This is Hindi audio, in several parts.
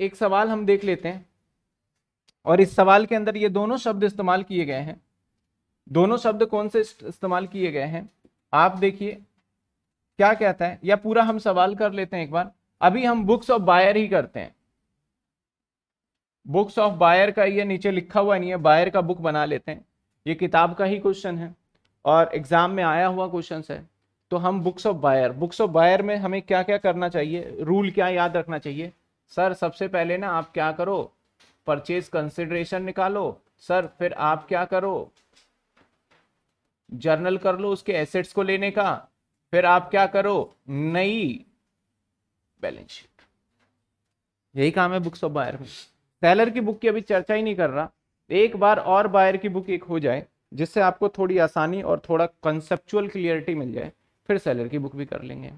एक सवाल हम देख लेते हैं और इस सवाल के अंदर ये दोनों शब्द इस्तेमाल किए गए हैं दोनों शब्द कौन से इस्तेमाल किए गए हैं आप देखिए क्या कहता है या पूरा हम सवाल कर लेते हैं एक बार अभी हम बुक्स ऑफ बायर ही करते हैं बुक्स ऑफ बायर का ये नीचे लिखा हुआ नहीं है बायर का बुक बना लेते हैं ये किताब का ही क्वेश्चन है और एग्जाम में आया हुआ क्वेश्चन है तो हम books of buyer books of buyer में हमें क्या क्या करना चाहिए रूल क्या याद रखना चाहिए सर सबसे पहले ना आप क्या करो परचेज कंसिडरेशन निकालो सर फिर आप क्या करो जर्नल कर लो उसके एसेट्स को लेने का फिर आप क्या करो नई बैलेंस शीट यही काम है बुक्स ऑफ बायर में सेलर की बुक की अभी चर्चा ही नहीं कर रहा एक बार और बायर की बुक एक हो जाए जिससे आपको थोड़ी आसानी और थोड़ा कंसेप्चुअल क्लियरिटी मिल जाए फिर सेलर की बुक भी कर लेंगे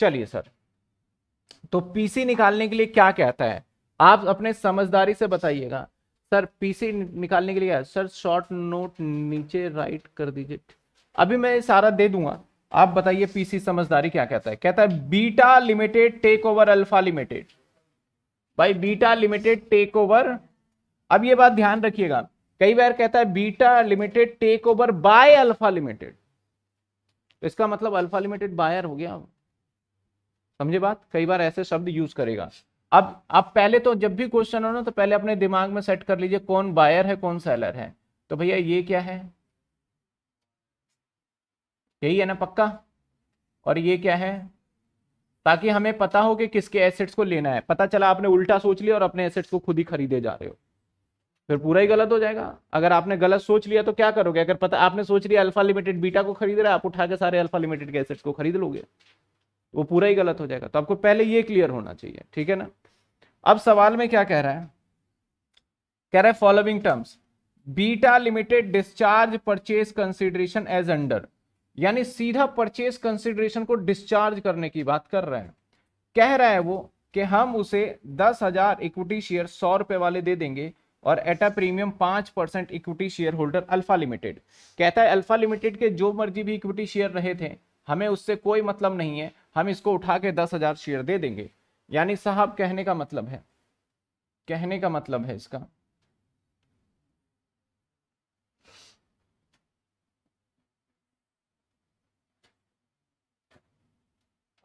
चलिए सर तो पीसी निकालने के लिए क्या कहता है आप अपने समझदारी से बताइएगा सर पीसी निकालने के लिए क्या? सर शॉर्ट नोट नीचे राइट कर दीजिए अभी मैं सारा दे दूंगा आप बताइए पीसी समझदारी क्या कहता है कहता है beta limited take over alpha limited भाई बीटा लिमिटेड टेक ओवर अब ये बात ध्यान रखिएगा कई बार कहता है beta limited take over by alpha limited इसका मतलब अल्फा लिमिटेड बायर हो गया समझे बात कई बार ऐसे शब्द यूज करेगा अब आप पहले तो जब भी क्वेश्चन हो ना तो पहले अपने दिमाग में सेट कर लीजिए कौन बायर है कौन सेलर है तो भैया ये क्या है यही है ना पक्का और ये क्या है ताकि हमें पता हो कि किसके एसेट्स को लेना है पता चला आपने उल्टा सोच लिया और अपने एसेट्स को खुद ही खरीदे जा रहे हो फिर पूरा ही गलत हो जाएगा अगर आपने गलत सोच लिया तो क्या करोगे अगर पता आपने सोच लिया अल्फा लिमिटेड बीटा को खरीद रहा है आप उठा के सारे अल्फा लिमिटेड के एसेट्स को खरीद लोगे वो पूरा ही गलत हो जाएगा तो आपको पहले ये क्लियर होना चाहिए ठीक है ना अब सवाल में क्या कह रहा है कह रहा है following terms beta limited discharge purchase consideration as under यानी सीधा परचेज कंसिडरेशन को डिस्चार्ज करने की बात कर रहे हैं कह रहा है वो कि हम उसे दस हजार इक्विटी शेयर सौ रुपए वाले दे देंगे और एटा प्रीमियम पांच percent equity share holder alpha limited कहता है अल्फा लिमिटेड के जो मर्जी भी इक्विटी शेयर रहे थे हमें उससे कोई मतलब नहीं है हम इसको उठा के दस हजार शेयर दे देंगे यानी साहब कहने का मतलब है कहने का मतलब है इसका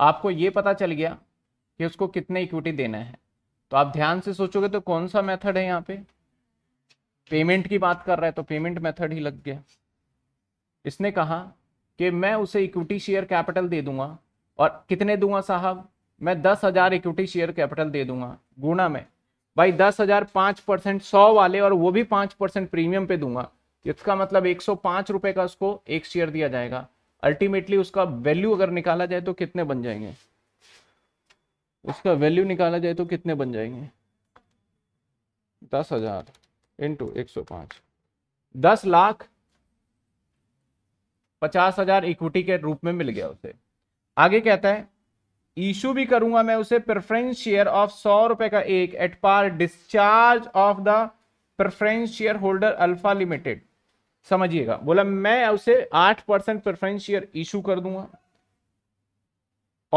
आपको ये पता चल गया कि उसको कितने इक्विटी देना है तो आप ध्यान से सोचोगे तो कौन सा मेथड है यहाँ पे पेमेंट की बात कर रहा है तो पेमेंट मेथड ही लग गया इसने कहा कि मैं उसे इक्विटी शेयर कैपिटल दे दूंगा और कितने दूंगा साहब मैं दस हज़ार इक्विटी शेयर कैपिटल दे दूंगा गुणा में भाई दस हज़ार पांच परसेंट सौ वाले और वो भी पांच परसेंट प्रीमियम पे दूंगा इसका मतलब एक सौ पांच रुपए का उसको एक शेयर दिया जाएगा अल्टीमेटली उसका वैल्यू अगर निकाला जाए तो कितने बन जाएंगे उसका वैल्यू निकाला जाए तो कितने बन जाएंगे दस हजार इंटू एक सौ पांच दस लाख पचास हजार इक्विटी के रूप में मिल गया उसे आगे कहता है इशू भी करूंगा मैं उसे प्रेफरेंस शेयर ऑफ सौ रुपए का एक at par discharge of the preference share holder alpha limited समझिएगा बोला मैं उसे आठ परसेंट प्रेफरेंस शेयर इशू कर दूंगा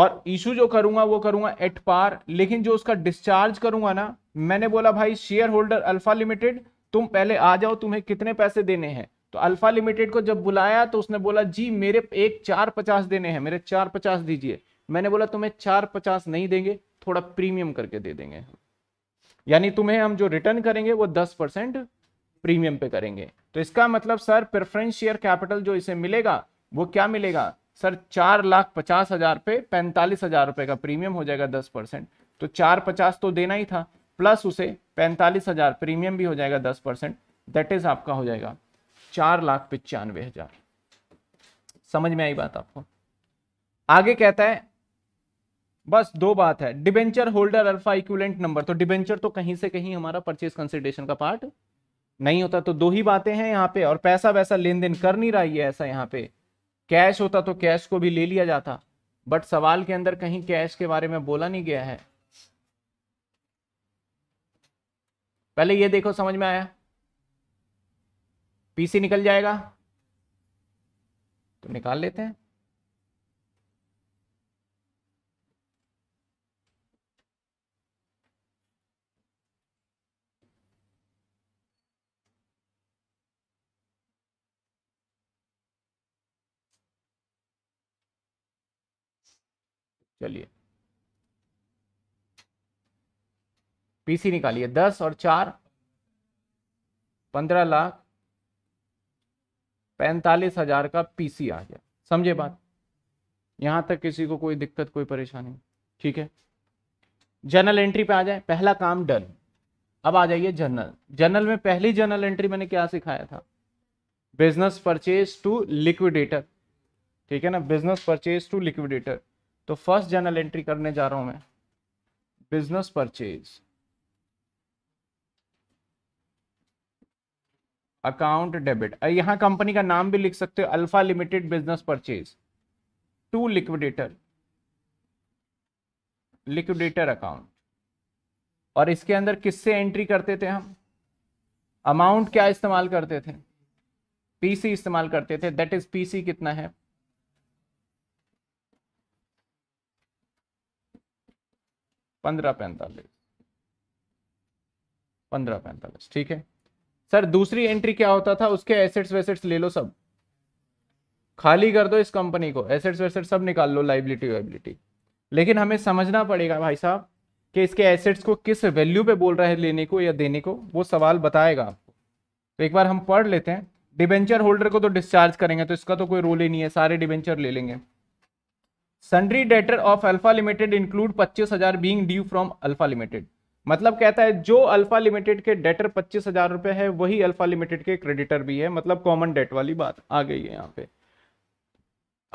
और इशू जो करूंगा वो करूंगा एट पार लेकिन जो उसका डिस्चार्ज करूंगा ना मैंने बोला भाई शेयर होल्डर अल्फा लिमिटेड तुम पहले आ जाओ तुम्हें कितने पैसे देने हैं तो अल्फा लिमिटेड को जब बुलाया तो उसने बोला जी मेरे एक चार पचास देने हैं मेरे चार पचास दीजिए मैंने बोला तुम्हें चार पचास नहीं देंगे थोड़ा प्रीमियम करके दे देंगे यानी तुम्हें हम जो रिटर्न करेंगे वो दस परसेंट प्रीमियम पे करेंगे तो इसका मतलब सर प्रेफरेंस शेयर कैपिटल जो इसे मिलेगा वो क्या मिलेगा सर चार लाख पचास हजार पे पैंतालीस हजार रुपए का प्रीमियम हो जाएगा दस परसेंट तो चार पचास तो देना ही था प्लस उसे पैंतालीस हजार प्रीमियम भी हो जाएगा दस परसेंट दैट इज आपका हो जाएगा चार लाख पचानवे हजार समझ में आई बात आपको आगे कहता है बस दो बात है debenture holder alpha equivalent number तो डिबेंचर तो कहीं से कहीं हमारा परचेज कंसिडरेशन का पार्ट नहीं होता तो दो ही बातें हैं यहाँ पे और पैसा वैसा लेन देन कर नहीं रही है ऐसा यहाँ पे कैश होता तो कैश को भी ले लिया जाता बट सवाल के अंदर कहीं कैश के बारे में बोला नहीं गया है पहले ये देखो समझ में आया पीसी निकल जाएगा तो निकाल लेते हैं चलिए पीसी निकालिए दस और चार पंद्रह लाख पैंतालीस हजार का पीसी आ गया समझे बात हम्म। यहां तक किसी को कोई दिक्कत कोई परेशानी ठीक है जनरल एंट्री पे आ जाए पहला काम डन अब आ जाइए जनरल जनरल में पहली जनरल एंट्री मैंने क्या सिखाया था बिजनेस परचेज टू लिक्विडेटर ठीक है ना बिजनेस परचेज टू लिक्विडेटर तो फर्स्ट जनरल एंट्री करने जा रहा हूं मैं बिजनेस परचेज अकाउंट डेबिट यहां कंपनी का नाम भी लिख सकते हो alpha limited business purchase to liquidator liquidator account और इसके अंदर किससे एंट्री करते थे हम अमाउंट क्या इस्तेमाल करते थे पीसी इस्तेमाल करते थे दैट इज पीसी कितना है पंद्रह पैंतालीस पंद्रह पैंतालीस ठीक है सर दूसरी एंट्री क्या होता था उसके एसेट्स वेसेट्स ले लो सब खाली कर दो इस कंपनी को एसेट्स वेसेट्स सब निकाल लो लाइबिलिटी वाइबिलिटी लेकिन हमें समझना पड़ेगा भाई साहब कि इसके एसेट्स को किस वैल्यू पे बोल रहा है लेने को या देने को वो सवाल बताएगा आपको तो एक बार हम पढ़ लेते हैं डिबेंचर होल्डर को तो डिस्चार्ज करेंगे तो इसका तो कोई रोल ही नहीं है सारे डिबेंचर ले लेंगे sundry debtor of alpha limited include पच्चीस हजार being due from alpha limited मतलब कहता है जो अल्फा लिमिटेड के डेटर पच्चीस हजार रुपए है वही अल्फा लिमिटेड के क्रेडिटर भी है मतलब कॉमन डेट वाली बात आ गई है यहाँ पे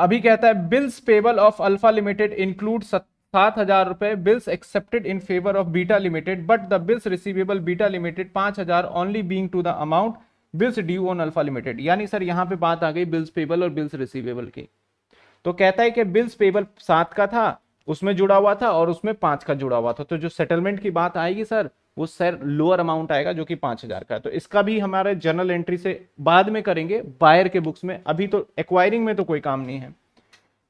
अभी कहता है bills payable of alpha limited include सात हजार रुपए bills accepted in favour of beta limited but the bills receivable beta limited पांच हजार only being to the amount bills due on alpha limited यानी सर यहाँ पे बात आ गई बिल्स पेबल और बिल्स रिसीवेबल की तो कहता है कि बिल्स पेबल सात का था उसमें जुड़ा हुआ था और उसमें पांच का जुड़ा हुआ था तो जो सेटलमेंट की बात आएगी सर वो सर लोअर अमाउंट आएगा जो कि पांच हज़ार का है तो इसका भी हमारे जनरल एंट्री से बाद में करेंगे बायर के बुक्स में अभी तो एक्वायरिंग में तो कोई काम नहीं है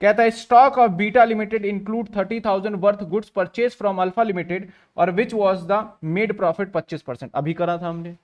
कहता है stock of beta limited include thirty thousand worth goods purchase from alpha limited और which was the made profit पच्चीस परसेंट अभी करा था हमने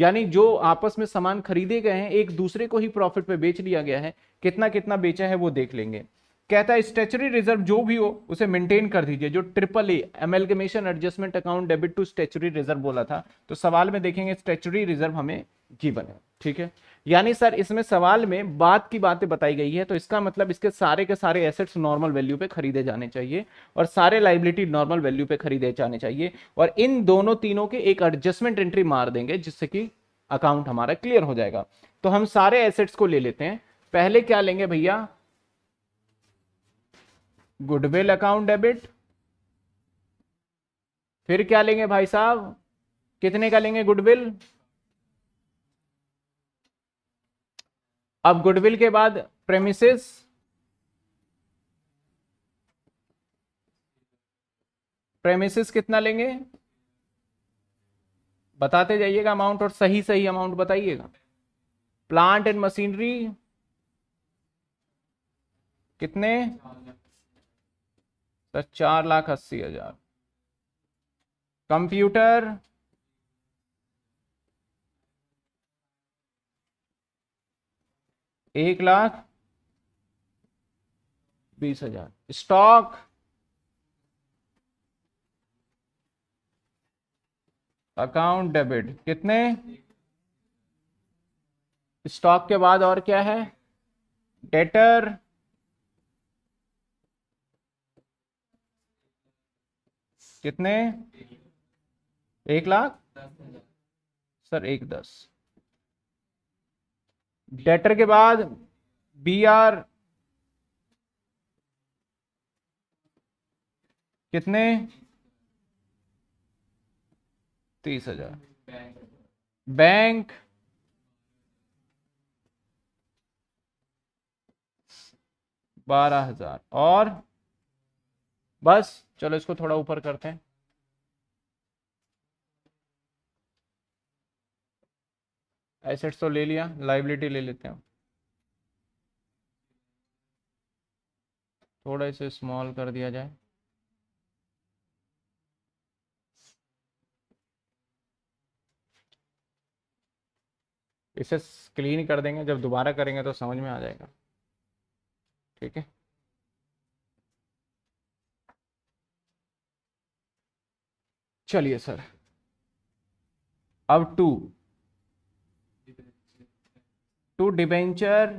यानी जो आपस में सामान खरीदे गए हैं एक दूसरे को ही प्रॉफिट पे बेच लिया गया है कितना कितना बेचा है वो देख लेंगे कहता है स्टेचुरी रिजर्व जो भी हो उसे मेंटेन कर दीजिए जो triple A amalgamation adjustment account debit to statutory reserve बोला था तो सवाल में देखेंगे स्टेचुरी रिजर्व हमें गिवन है ठीक है यानी सर इसमें सवाल में बात की बातें बताई गई है तो इसका मतलब इसके सारे के सारे एसेट्स नॉर्मल वैल्यू पे खरीदे जाने चाहिए और सारे लाइबिलिटी नॉर्मल वैल्यू पे खरीदे जाने चाहिए और इन दोनों तीनों के एक एडजस्टमेंट एंट्री मार देंगे जिससे कि अकाउंट हमारा क्लियर हो जाएगा तो हम सारे एसेट्स को ले लेते हैं पहले क्या लेंगे भैया गुडविल अकाउंट डेबिट फिर क्या लेंगे भाई साहब कितने का लेंगे गुडविल अब गुडविल के बाद प्रेमिसेस प्रेमिसेस कितना लेंगे बताते जाइएगा अमाउंट और सही सही अमाउंट बताइएगा प्लांट एंड मशीनरी कितने सर चार लाख अस्सी हजार कंप्यूटर एक लाख बीस हजार स्टॉक अकाउंट डेबिट कितने स्टॉक के बाद और क्या है डेटर कितने एक लाख सर एक दस डेटर के बाद बी आर कितने तीस हजार बैंक बारह हजार और बस चलो इसको थोड़ा ऊपर करते हैं एसेट्स तो ले लिया लाइबिलिटी ले लेते हैं थोड़ा इसे स्मॉल कर दिया जाए इसे क्लीन कर देंगे जब दोबारा करेंगे तो समझ में आ जाएगा ठीक है चलिए सर अब टू टू डिबेंचर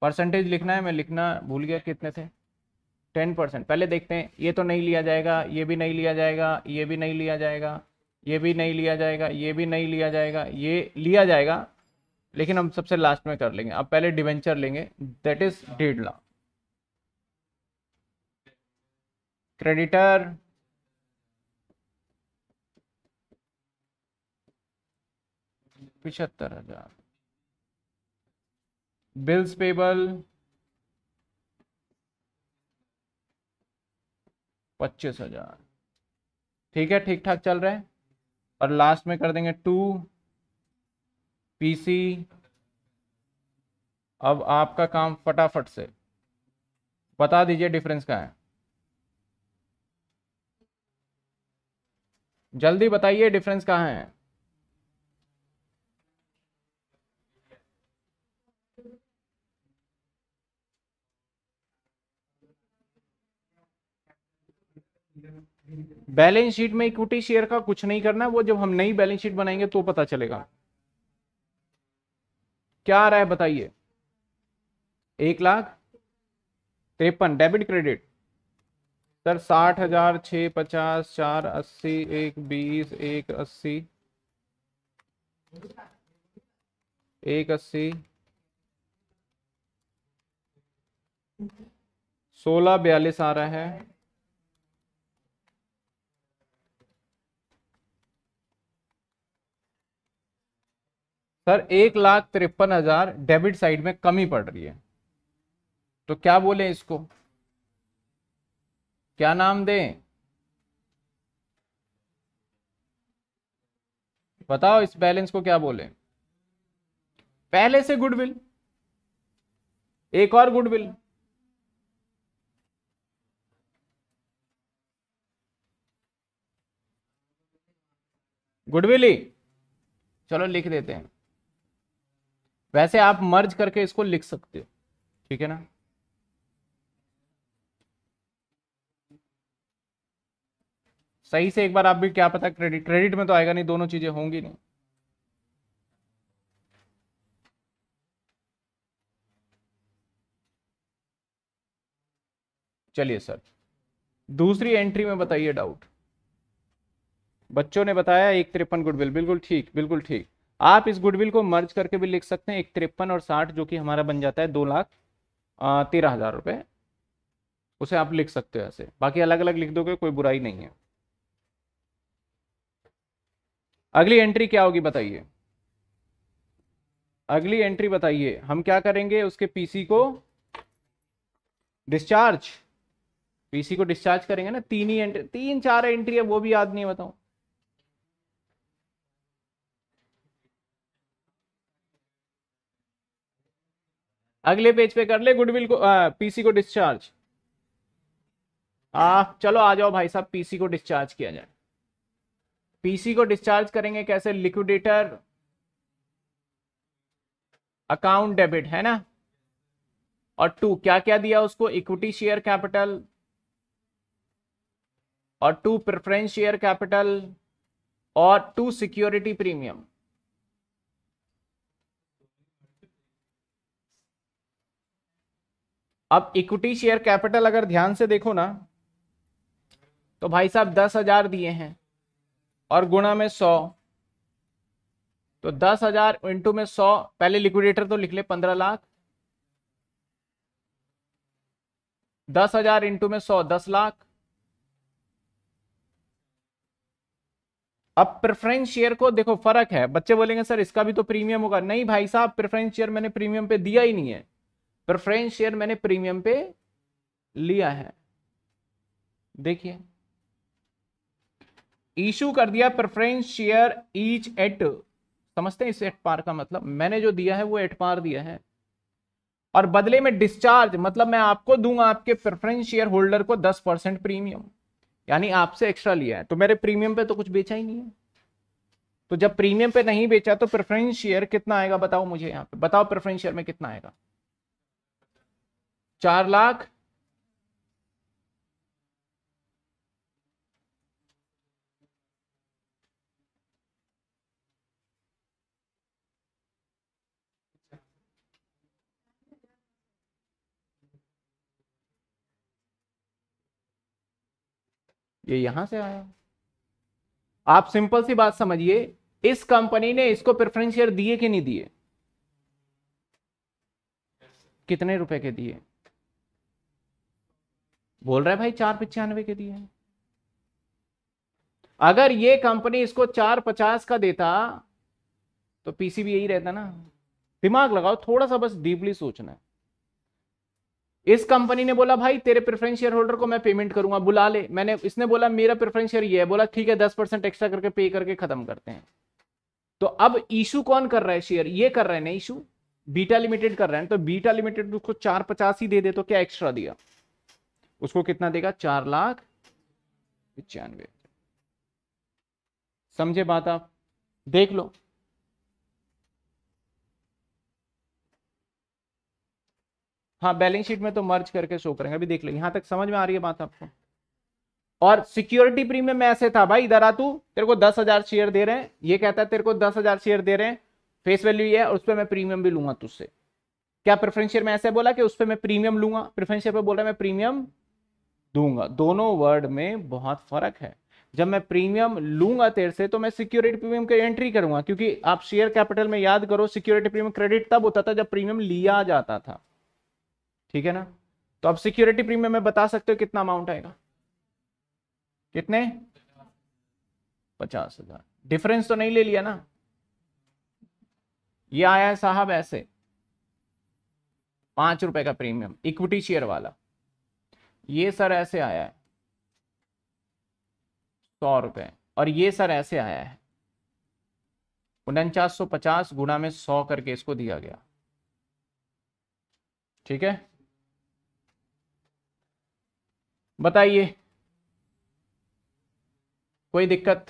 परसेंटेज लिखना है मैं लिखना भूल गया कितने थे टेन परसेंट पहले देखते हैं ये तो नहीं लिया जाएगा ये भी नहीं लिया जाएगा ये भी नहीं लिया जाएगा ये भी नहीं लिया जाएगा ये भी नहीं लिया जाएगा ये लिया जाएगा लेकिन हम सबसे लास्ट में कर लेंगे अब पहले डिवेंचर लेंगे दैट इज डेढ़ लाख creditor पिछहत्तर हजार बिल्स पेबल पच्चीस हजार ठीक है ठीक ठाक चल रहा है और लास्ट में कर देंगे टू पीसी अब आपका काम फटाफट से बता दीजिए डिफरेंस क्या है जल्दी बताइए डिफरेंस कहाँ है बैलेंस शीट में इक्विटी शेयर का कुछ नहीं करना वो जब हम नई बैलेंस शीट बनाएंगे तो पता चलेगा क्या आ रहा है बताइए एक लाख तिरपन डेबिट क्रेडिट सर साठ हजार छ पचास चार अस्सी एक बीस एक अस्सी एक अस्सी सोलह बयालीस आ रहा है सर एक लाख तिरपन हजार डेबिट साइड में कमी पड़ रही है तो क्या बोले इसको क्या नाम दें बताओ इस बैलेंस को क्या बोले पहले से गुडविल एक और गुडविल गुडविल ही चलो लिख देते हैं वैसे आप मर्ज करके इसको लिख सकते हो ठीक है ना सही से एक बार आप भी क्या पता क्रेडिट क्रेडिट में तो आएगा नहीं दोनों चीजें होंगी नहीं चलिए सर दूसरी एंट्री में बताइए डाउट बच्चों ने बताया एक तिरपन गुडविल बिल्कुल ठीक बिल्कुल ठीक आप इस गुडविल को मर्ज करके भी लिख सकते हैं एक तिरपन और साठ जो कि हमारा बन जाता है दो लाख तेरह हजार रुपये उसे आप लिख सकते हो ऐसे बाकी अलग अलग लिख दोगे कोई बुराई नहीं है अगली एंट्री क्या होगी बताइए अगली एंट्री बताइए हम क्या करेंगे उसके पीसी को डिस्चार्ज पीसी को डिस्चार्ज करेंगे ना तीन ही एंट्री तीन चार एंट्री है वो भी याद नहीं बताऊं अगले पेज पे कर ले गुडविल को पीसी को डिस्चार्ज आ चलो आ जाओ भाई साहब पीसी को डिस्चार्ज किया जाए पीसी को डिस्चार्ज करेंगे कैसे लिक्विडेटर अकाउंट डेबिट है ना और टू क्या क्या दिया उसको इक्विटी शेयर कैपिटल और टू प्रेफरेंस शेयर कैपिटल और टू सिक्योरिटी प्रीमियम अब इक्विटी शेयर कैपिटल अगर ध्यान से देखो ना तो भाई साहब दस हजार दिए हैं और गुणा में सौ तो दस हजार इंटू में सौ पहले लिक्विडेटर तो लिख ले पंद्रह लाख दस हजार इंटू में सौ दस लाख अब प्रेफरेंस शेयर को देखो फर्क है बच्चे बोलेंगे सर इसका भी तो प्रीमियम होगा नहीं भाई साहब प्रेफरेंस शेयर मैंने प्रीमियम पे दिया ही नहीं है प्रेफरेंस शेयर मैंने प्रीमियम पे लिया है देखिए इशू कर दिया प्रेफरेंस शेयर ईच एट समझते हैं इस एट पार का मतलब मैंने जो दिया है वो एट पार दिया है और बदले में डिस्चार्ज मतलब मैं आपको दूंगा आपके प्रेफरेंस शेयर होल्डर को दस परसेंट प्रीमियम यानी आपसे एक्स्ट्रा लिया है तो मेरे प्रीमियम पे तो कुछ बेचा ही नहीं है तो जब प्रीमियम पे नहीं बेचा तो प्रेफरेंस शेयर कितना आएगा बताओ मुझे यहाँ पे बताओ प्रेफरेंस शेयर में कितना आएगा चार लाख ये यहां से आया आप सिंपल सी बात समझिए इस कंपनी ने इसको प्रेफरेंस शेयर दिए कि नहीं दिए कितने रुपए के दिए बोल रहा है भाई चार पचानवे के दिए अगर ये कंपनी इसको चार पचास का देता तो पीसीबी यही रहता ना दिमाग लगाओ थोड़ा सा बस डीपली सोचना है इस कंपनी ने बोला भाई तेरे प्रेफरेंस शेयर होल्डर को मैं पेमेंट करूंगा बुला ले मैंने इसने बोला मेरा प्रेफरेंस शेयर ये है बोला ठीक है दस परसेंट एक्स्ट्रा करके पे करके खत्म करते हैं तो अब इशू कौन कर रहा है शेयर ये कर रहे हैं ना इशू बीटा लिमिटेड कर रहे हैं तो बीटा लिमिटेड उसको चार पचास ही दे दे तो क्या एक्स्ट्रा दिया उसको कितना देगा चार लाख पचानवे समझे बात आप देख लो हाँ बैलेंस शीट में तो मर्ज करके शो करेंगे अभी देख लेंगे यहाँ तक समझ में आ रही है बात आपको और सिक्योरिटी प्रीमियम में ऐसे था भाई इधर आ तू तेरे को दस हजार शेयर दे रहे हैं ये कहता है तेरे को दस हजार शेयर दे रहे हैं फेस वैल्यू ये है और उस पर मैं प्रीमियम भी लूंगा तुझसे क्या प्रेफरेंस शेयर में ऐसे बोला कि उस पर मैं प्रीमियम लूंगा प्रेफरेंस शेयर पर बोला मैं प्रीमियम दूंगा दोनों वर्ड में बहुत फर्क है जब मैं प्रीमियम लूंगा तेरे से तो मैं सिक्योरिटी प्रीमियम की एंट्री करूंगा क्योंकि आप शेयर कैपिटल में याद करो सिक्योरिटी प्रीमियम क्रेडिट तब होता था जब प्रीमियम लिया जाता था ठीक है ना तो आप सिक्योरिटी प्रीमियम में बता सकते हो कितना अमाउंट आएगा कितने पचास हजार डिफरेंस तो नहीं ले लिया ना ये आया है साहब ऐसे पांच रुपए का प्रीमियम इक्विटी शेयर वाला ये सर ऐसे आया है सौ रुपए और ये सर ऐसे आया है उनचास सौ पचास गुणा में सौ करके इसको दिया गया ठीक है बताइए कोई दिक्कत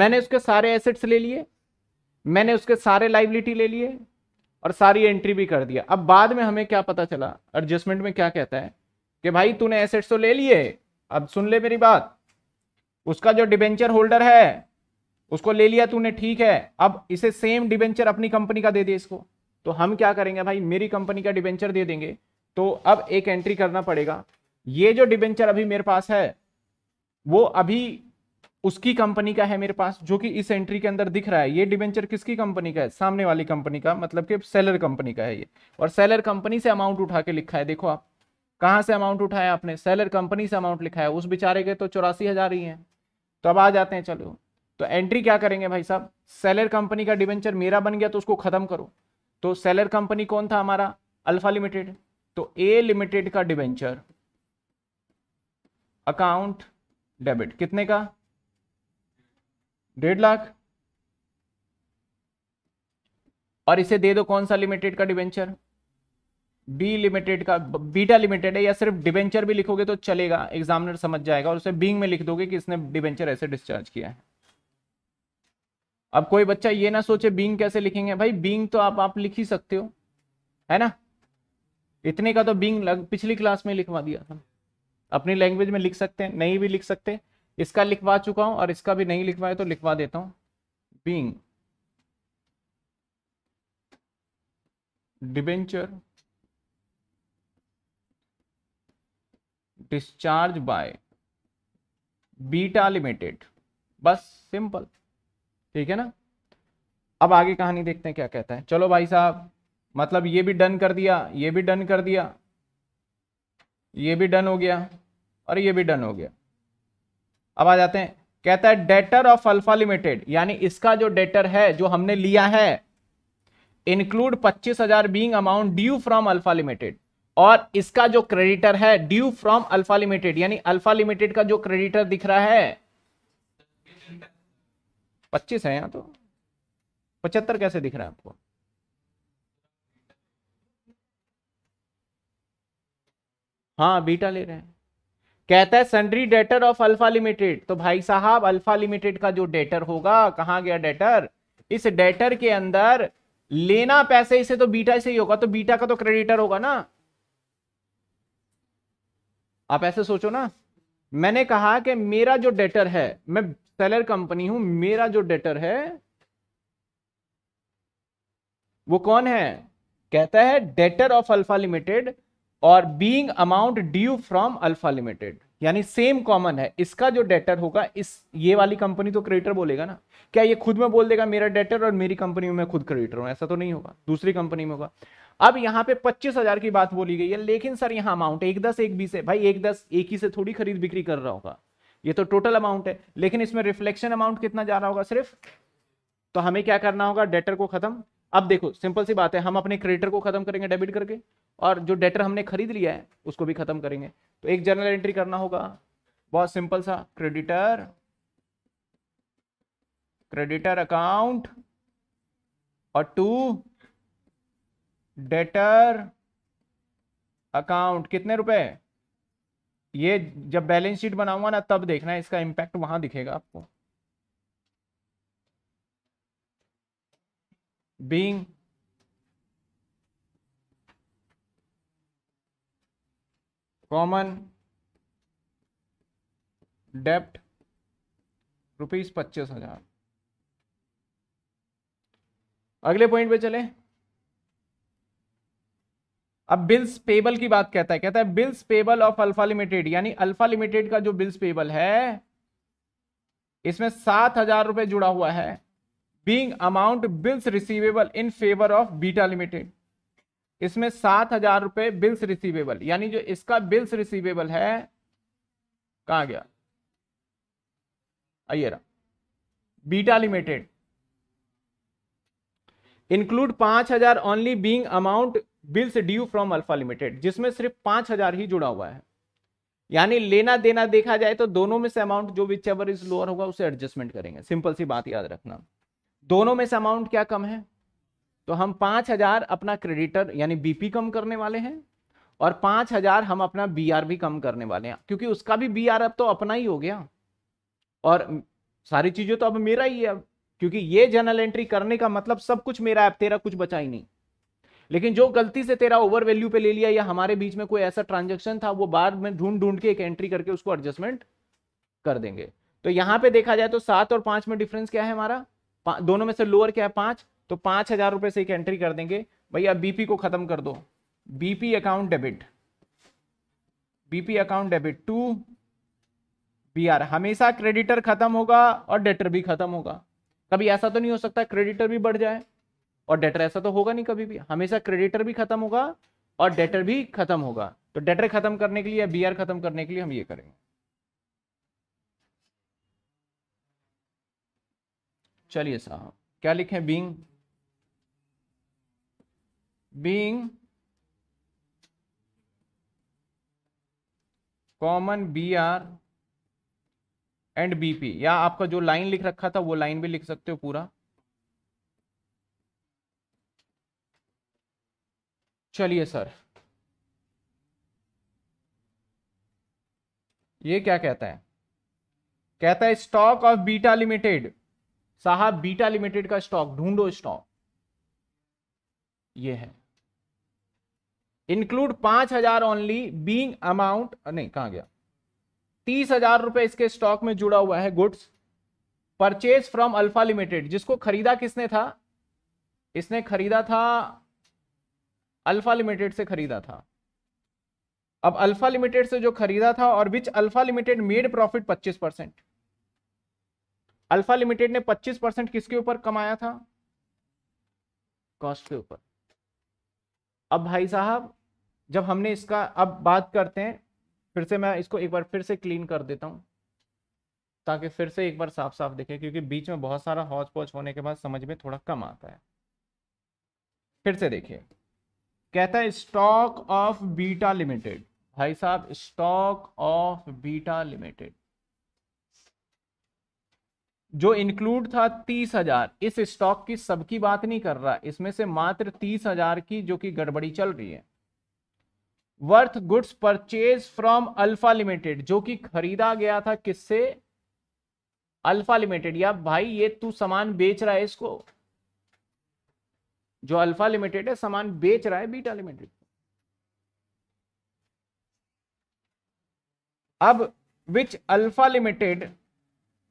मैंने उसके सारे एसेट्स ले लिए मैंने उसके सारे लाइबिलिटी ले लिए और सारी एंट्री भी कर दिया अब बाद में हमें क्या पता चला एडजस्टमेंट में क्या कहता है कि भाई तूने एसेट्स तो ले लिए अब सुन ले मेरी बात उसका जो डिबेंचर होल्डर है उसको ले लिया तूने ठीक है अब इसे सेम डिबेंचर अपनी कंपनी का दे दे इसको तो हम क्या करेंगे भाई मेरी कंपनी का डिबेंचर दे देंगे तो अब एक एंट्री करना पड़ेगा ये जो डिबेंचर अभी मेरे पास है वो अभी उसकी कंपनी का है मेरे पास जो कि इस एंट्री के अंदर दिख रहा है ये डिबेंचर किसकी कंपनी का है सामने वाली कंपनी का मतलब कि सेलर कंपनी का है ये और सेलर कंपनी से अमाउंट उठा के लिखा है देखो आप कहाँ से अमाउंट उठाया आपने सेलर कंपनी से अमाउंट लिखा है उस बेचारे के तो चौरासी हज़ार ही हैं तो अब आ जाते हैं चलो तो एंट्री क्या करेंगे भाई साहब सेलर कंपनी का डिवेंचर मेरा बन गया तो उसको ख़त्म करो तो सेलर कंपनी कौन था हमारा अल्फा लिमिटेड तो ए लिमिटेड का डिवेंचर अकाउंट डेबिट कितने का डेढ़ लाख और इसे दे दो कौन सा लिमिटेड का डिवेंचर बी लिमिटेड का बीटा लिमिटेड है या सिर्फ डिवेंचर भी लिखोगे तो चलेगा एग्जामिनर समझ जाएगा और उसे बींग में लिख दोगे कि इसने डिवेंचर ऐसे डिस्चार्ज किया है अब कोई बच्चा ये ना सोचे बींग कैसे लिखेंगे भाई बींग तो आप आप लिख ही सकते हो है ना इतने का तो बींग लग पिछली क्लास में लिखवा दिया था अपनी लैंग्वेज में लिख सकते हैं नहीं भी लिख सकते इसका लिखवा चुका हूं और इसका भी नहीं लिखवाया तो लिखवा देता हूं being debenture discharge by beta limited बस सिंपल ठीक है ना अब आगे कहानी देखते हैं क्या कहता है चलो भाई साहब मतलब ये भी डन कर दिया ये भी डन कर दिया ये भी डन हो गया और ये भी डन हो गया अब आ जाते हैं कहता है डेटर ऑफ अल्फा लिमिटेड यानी इसका जो डेटर है जो हमने लिया है इंक्लूड पच्चीस हजार being amount due from alpha limited और इसका जो क्रेडिटर है ड्यू फ्रॉम अल्फा लिमिटेड यानी अल्फा लिमिटेड का जो क्रेडिटर दिख रहा है पच्चीस है यहां तो पचहत्तर कैसे दिख रहा है आपको हाँ बीटा ले रहे हैं कहता है sundry debtor of alpha limited तो भाई साहब अल्फा लिमिटेड का जो डेटर होगा कहाँ गया डेटर इस डेटर के अंदर लेना पैसे इसे तो बीटा से ही होगा तो बीटा का तो क्रेडिटर होगा ना आप ऐसे सोचो ना मैंने कहा कि मेरा जो डेटर है मैं सेलर कंपनी हूं मेरा जो डेटर है वो कौन है कहता है डेटर ऑफ अल्फा लिमिटेड और being amount due from alpha limited यानी सेम कॉमन है इसका जो डेटर होगा इस ये वाली कंपनी तो क्रेडिटर बोलेगा ना क्या ये खुद में बोल देगा मेरा डेटर और मेरी कंपनी में मैं खुद क्रेडिटर हूं ऐसा तो नहीं होगा दूसरी कंपनी में होगा अब यहाँ पे पच्चीस हजार की बात बोली गई है लेकिन सर यहाँ अमाउंट एक दस एक बीस है भाई एक दस एक ही से थोड़ी खरीद बिक्री कर रहा होगा ये तो टोटल अमाउंट है लेकिन इसमें रिफ्लेक्शन अमाउंट कितना जा रहा होगा सिर्फ तो हमें क्या करना होगा डेटर को खत्म अब देखो सिंपल सी बात है हम अपने क्रेडिटर को खत्म करेंगे डेबिट करके और जो डेटर हमने खरीद लिया है उसको भी खत्म करेंगे तो एक जर्नल एंट्री करना होगा बहुत सिंपल सा क्रेडिटर क्रेडिटर अकाउंट और टू डेटर अकाउंट कितने रुपए ये जब बैलेंस शीट बनाऊंगा ना तब देखना है इसका इंपैक्ट वहां दिखेगा आपको being common डेप्ट रुपीज पच्चीस हजार अगले पॉइंट पे चले अब बिल्स पेबल की बात कहता है कहता है bills payable of alpha limited यानी अल्फा लिमिटेड का जो बिल्स पेबल है इसमें सात हजार रुपए जुड़ा हुआ है being amount bills receivable in favour of beta Limited इसमें सात हजार रुपए बिल्स रिसीवेबल यानी जो इसका बिल्स रिसीवेबल है कहा गया आइए बीटा लिमिटेड इंक्लूड पांच हजार only being amount bills due from alpha Limited जिसमें सिर्फ पांच हजार ही जुड़ा हुआ है यानी लेना देना देखा जाए तो दोनों में से अमाउंट जो विच एवर इज लोअर होगा उसे एडजस्टमेंट करेंगे सिंपल सी बात याद रखना दोनों में से अमाउंट क्या कम है तो हम पांच हजार अपना क्रेडिटर यानी बीपी कम करने वाले हैं और पांच हजार हम अपना आर भी कम करने वाले हैं क्योंकि उसका भी बीआर अब तो अपना ही हो गया और सारी चीज़ें तो अब मेरा ही है क्योंकि ये जनरल एंट्री करने का मतलब सब कुछ मेरा है तेरा कुछ बचा ही नहीं लेकिन जो गलती से तेरा ओवर वैल्यू पे ले लिया या हमारे बीच में कोई ऐसा ट्रांजेक्शन था वो बाद में ढूंढ ढूंढ के एक एंट्री करके उसको एडजस्टमेंट कर देंगे तो यहां पे देखा जाए तो सात और पांच में डिफरेंस क्या है हमारा दोनों में से लोअर क्या है पांच तो पांच हजार रुपए से एक एंट्री कर देंगे भैया बीपी को खत्म कर दो BP account debit BP account debit to B R हमेशा क्रेडिटर खत्म होगा और डेटर भी खत्म होगा कभी ऐसा तो नहीं हो सकता क्रेडिटर भी बढ़ जाए और डेटर ऐसा तो होगा नहीं कभी भी हमेशा क्रेडिटर भी खत्म होगा और डेटर भी खत्म होगा तो डेटर खत्म करने के लिए या बी खत्म करने के लिए हम ये करेंगे चलिए साहब क्या लिखें being being common B R and P या आपका जो लाइन लिख रखा था वो लाइन भी लिख सकते हो पूरा चलिए सर ये क्या कहता है कहता है स्टॉक ऑफ बीटा लिमिटेड साहब बीटा लिमिटेड का स्टॉक ढूंढो स्टॉक ये है इंक्लूड पांच हजार ओनली बींग अमाउंट नहीं कहा गया तीस हजार रुपए इसके स्टॉक में जुड़ा हुआ है goods purchase from alpha Limited जिसको खरीदा किसने था इसने खरीदा था अल्फा लिमिटेड से खरीदा था अब अल्फा लिमिटेड से जो खरीदा था और which Alpha Limited made profit 25 percent Alpha Limited ने 25 परसेंट किसके ऊपर कमाया था कॉस्ट के ऊपर अब भाई साहब जब हमने इसका अब बात करते हैं फिर से मैं इसको एक बार फिर से क्लीन कर देता हूँ ताकि फिर से एक बार साफ साफ दिखे क्योंकि बीच में बहुत सारा हौज पौज होने के बाद समझ में थोड़ा कम आता है फिर से देखिए कहता है स्टॉक ऑफ बीटा लिमिटेड भाई साहब स्टॉक ऑफ बीटा लिमिटेड जो इंक्लूड था तीस हजार इस स्टॉक की सबकी बात नहीं कर रहा इसमें से मात्र तीस हजार की जो कि गड़बड़ी चल रही है worth goods purchase from alpha Limited जो कि खरीदा गया था किससे अल्फा लिमिटेड या भाई ये तू सामान बेच रहा है इसको जो अल्फा लिमिटेड है सामान बेच रहा है बीटा लिमिटेड अब which Alpha Limited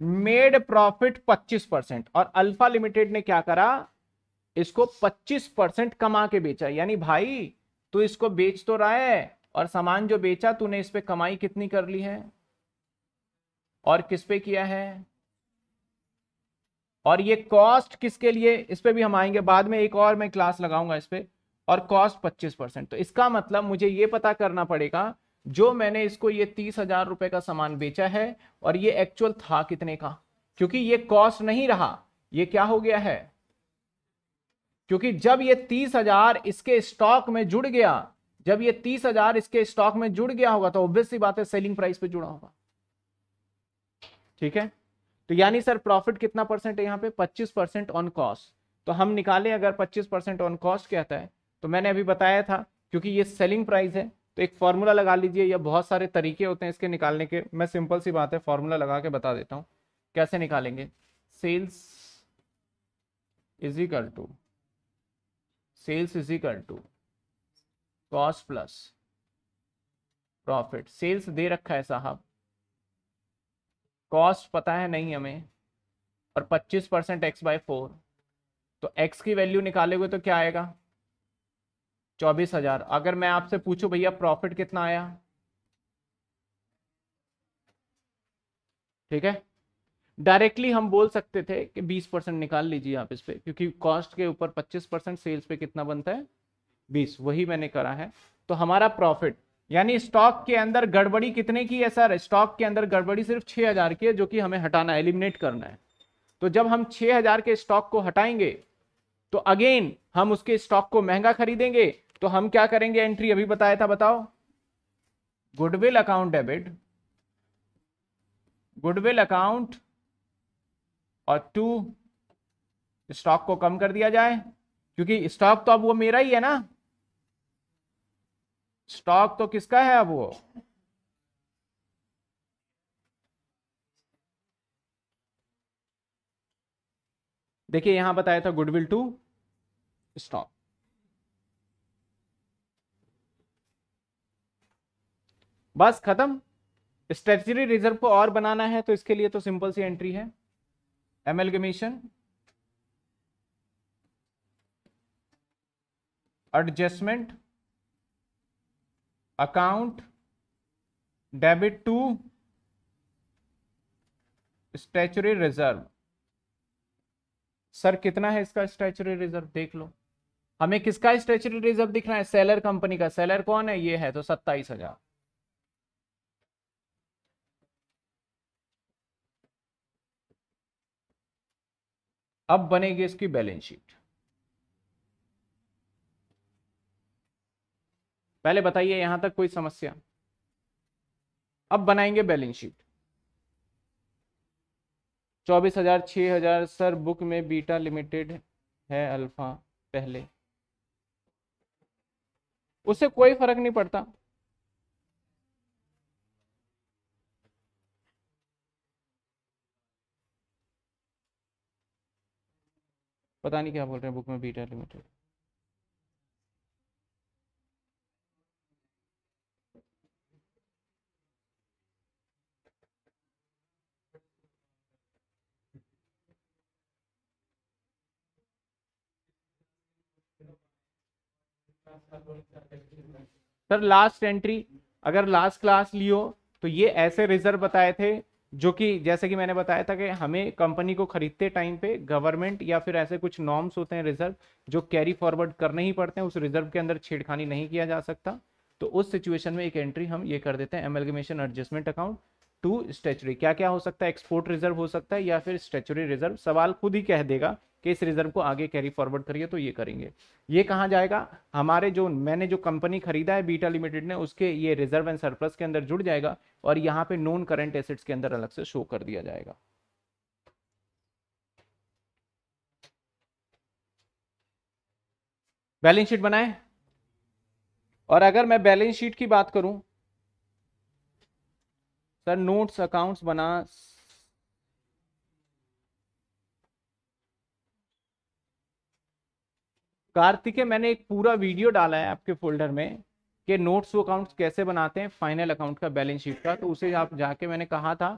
made profit 25 percent और अल्फा लिमिटेड ने क्या करा इसको 25 परसेंट कमा के बेचा यानी भाई तू इसको बेच तो रहा है और सामान जो बेचा तूने इस पे कमाई कितनी कर ली है और किस पे किया है और ये कॉस्ट किसके लिए इस पे भी हम आएंगे बाद में एक और मैं क्लास लगाऊंगा इस पे और कॉस्ट 25 परसेंट तो इसका मतलब मुझे ये पता करना पड़ेगा जो मैंने इसको ये तीस हजार रुपए का सामान बेचा है और ये एक्चुअल था कितने का क्योंकि ये कॉस्ट नहीं रहा ये क्या हो गया है क्योंकि जब ये तीस हजार इसके स्टॉक में जुड़ गया जब ये तीस हजार इसके स्टॉक में जुड़ गया होगा तो ऑब्वियस सी बात है सेलिंग प्राइस पे जुड़ा होगा ठीक है तो यानी सर प्रॉफिट कितना परसेंट है यहाँ पे पच्चीस परसेंट ऑन कॉस्ट तो हम निकालें अगर पच्चीस परसेंट ऑन कॉस्ट कहता है तो मैंने अभी बताया था क्योंकि ये सेलिंग प्राइस है तो एक फार्मूला लगा लीजिए या बहुत सारे तरीके होते हैं इसके निकालने के मैं सिंपल सी बात है फार्मूला लगा के बता देता हूँ कैसे निकालेंगे sales is equal to sales is equal to cost plus profit sales दे रखा है साहब कॉस्ट पता है नहीं हमें और 25 परसेंट एक्स बाई फोर तो एक्स की वैल्यू निकाले हुए तो क्या आएगा चौबीस हजार अगर मैं आपसे पूछूं भैया प्रॉफिट कितना आया ठीक है डायरेक्टली हम बोल सकते थे कि बीस परसेंट निकाल लीजिए आप इस पर क्योंकि कॉस्ट के ऊपर पच्चीस परसेंट सेल्स पे कितना बनता है बीस वही मैंने करा है तो हमारा प्रॉफिट यानी स्टॉक के अंदर गड़बड़ी कितने की है सर स्टॉक के अंदर गड़बड़ी सिर्फ 6000 की है जो कि हमें हटाना एलिमिनेट करना है तो जब हम 6000 के स्टॉक को हटाएंगे तो अगेन हम उसके स्टॉक को महंगा खरीदेंगे तो हम क्या करेंगे एंट्री अभी बताया था बताओ goodwill account debit goodwill account और टू स्टॉक को कम कर दिया जाए क्योंकि स्टॉक तो अब वो मेरा ही है ना स्टॉक तो किसका है अब वो देखिए यहां बताया था गुडविल टू स्टॉक बस खत्म स्ट्रेटरी रिजर्व को और बनाना है तो इसके लिए तो सिंपल सी एंट्री है commission adjustment account debit to statutory reserve sir कितना है इसका स्टैचुरी रिजर्व देख लो हमें किसका स्टैचुरी रिजर्व दिख रहा है सेलर कंपनी का सेलर कौन है ये है तो सत्ताईस हजार अब बनेगी इसकी बैलेंस शीट पहले बताइए यहां तक कोई समस्या अब बनाएंगे बैलेंस शीट चौबीस हजार छह हजार सर बुक में बीटा लिमिटेड है अल्फा पहले उससे कोई फर्क नहीं पड़ता पता नहीं क्या बोल रहे हैं बुक में Beta Limited sir last entry अगर लास्ट क्लास लियो तो ये ऐसे रिजर्व बताए थे जो कि जैसे कि मैंने बताया था कि हमें कंपनी को खरीदते टाइम पे गवर्नमेंट या फिर ऐसे कुछ नॉर्म्स होते हैं रिजर्व जो कैरी फॉरवर्ड करने ही पड़ते हैं उस रिजर्व के अंदर छेड़खानी नहीं किया जा सकता तो उस सिचुएशन में एक एंट्री हम ये कर देते हैं amalgamation adjustment account to statutory क्या क्या हो सकता है एक्सपोर्ट रिजर्व हो सकता है या फिर स्टेचुरी रिजर्व सवाल खुद ही कह देगा कि इस रिजर्व को आगे कैरी फॉरवर्ड करिए तो ये करेंगे ये कहाँ जाएगा हमारे जो मैंने जो कंपनी खरीदा है बीटा लिमिटेड ने उसके ये रिजर्व एंड सरप्लस के अंदर जुड़ जाएगा और यहाँ पे नॉन करेंट एसेट्स के अंदर अलग से शो कर दिया जाएगा बैलेंस शीट बनाए और अगर मैं बैलेंस शीट की बात करूं सर नोट्स अकाउंट्स बना है मैंने एक पूरा वीडियो डाला है आपके फोल्डर में कि नोट्स अकाउंट्स कैसे बनाते हैं फाइनल अकाउंट का बैलेंस शीट का तो उसे आप जाके मैंने कहा था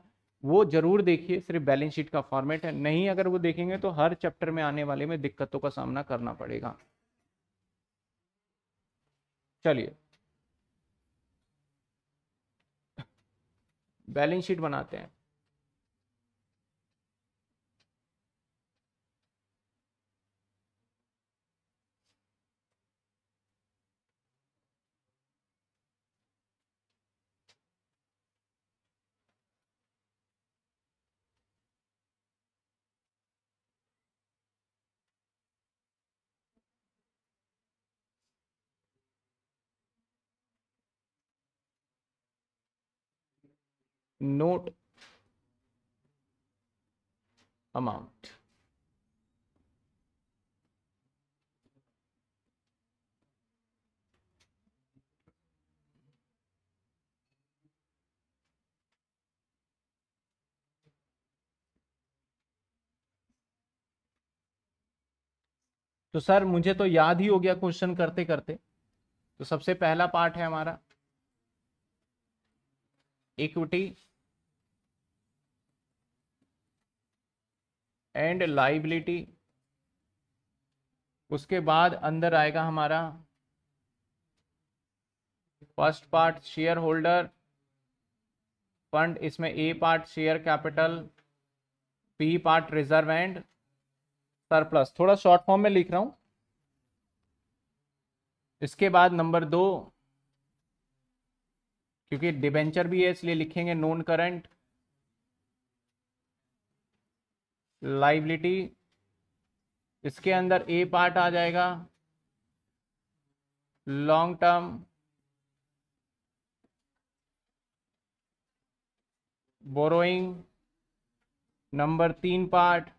वो जरूर देखिए सिर्फ बैलेंस शीट का फॉर्मेट है नहीं अगर वो देखेंगे तो हर चैप्टर में आने वाले में दिक्कतों का सामना करना पड़ेगा चलिए बैलेंस शीट बनाते हैं note amount तो सर मुझे तो याद ही हो गया क्वेश्चन करते करते तो सबसे पहला पार्ट है हमारा इक्विटी एंड लाइबिलिटी उसके बाद अंदर आएगा हमारा first part shareholder fund इसमें A part share capital B part reserve and surplus थोड़ा शॉर्ट फॉर्म में लिख रहा हूं इसके बाद नंबर दो क्योंकि डिबेंचर भी है इसलिए लिखेंगे नॉन करंट लाइबिलिटी इसके अंदर ए पार्ट आ जाएगा लॉन्ग टर्म बोरोइंग नंबर तीन पार्ट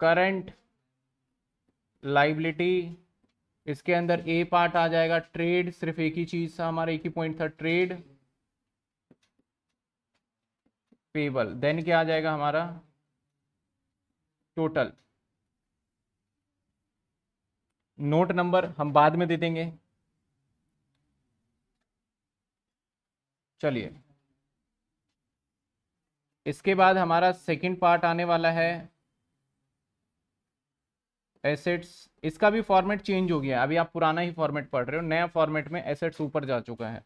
करंट लाइबिलिटी इसके अंदर ए पार्ट आ जाएगा ट्रेड सिर्फ एक ही चीज़ था हमारा एक ही पॉइंट था ट्रेड पेबल देन क्या आ जाएगा हमारा टोटल नोट नंबर हम बाद में दे देंगे चलिए इसके बाद हमारा सेकंड पार्ट आने वाला है एसेट्स इसका भी फॉर्मेट चेंज हो गया अभी आप पुराना ही फॉर्मेट पढ़ रहे हो नया फॉर्मेट में एसेट्स ऊपर जा चुका है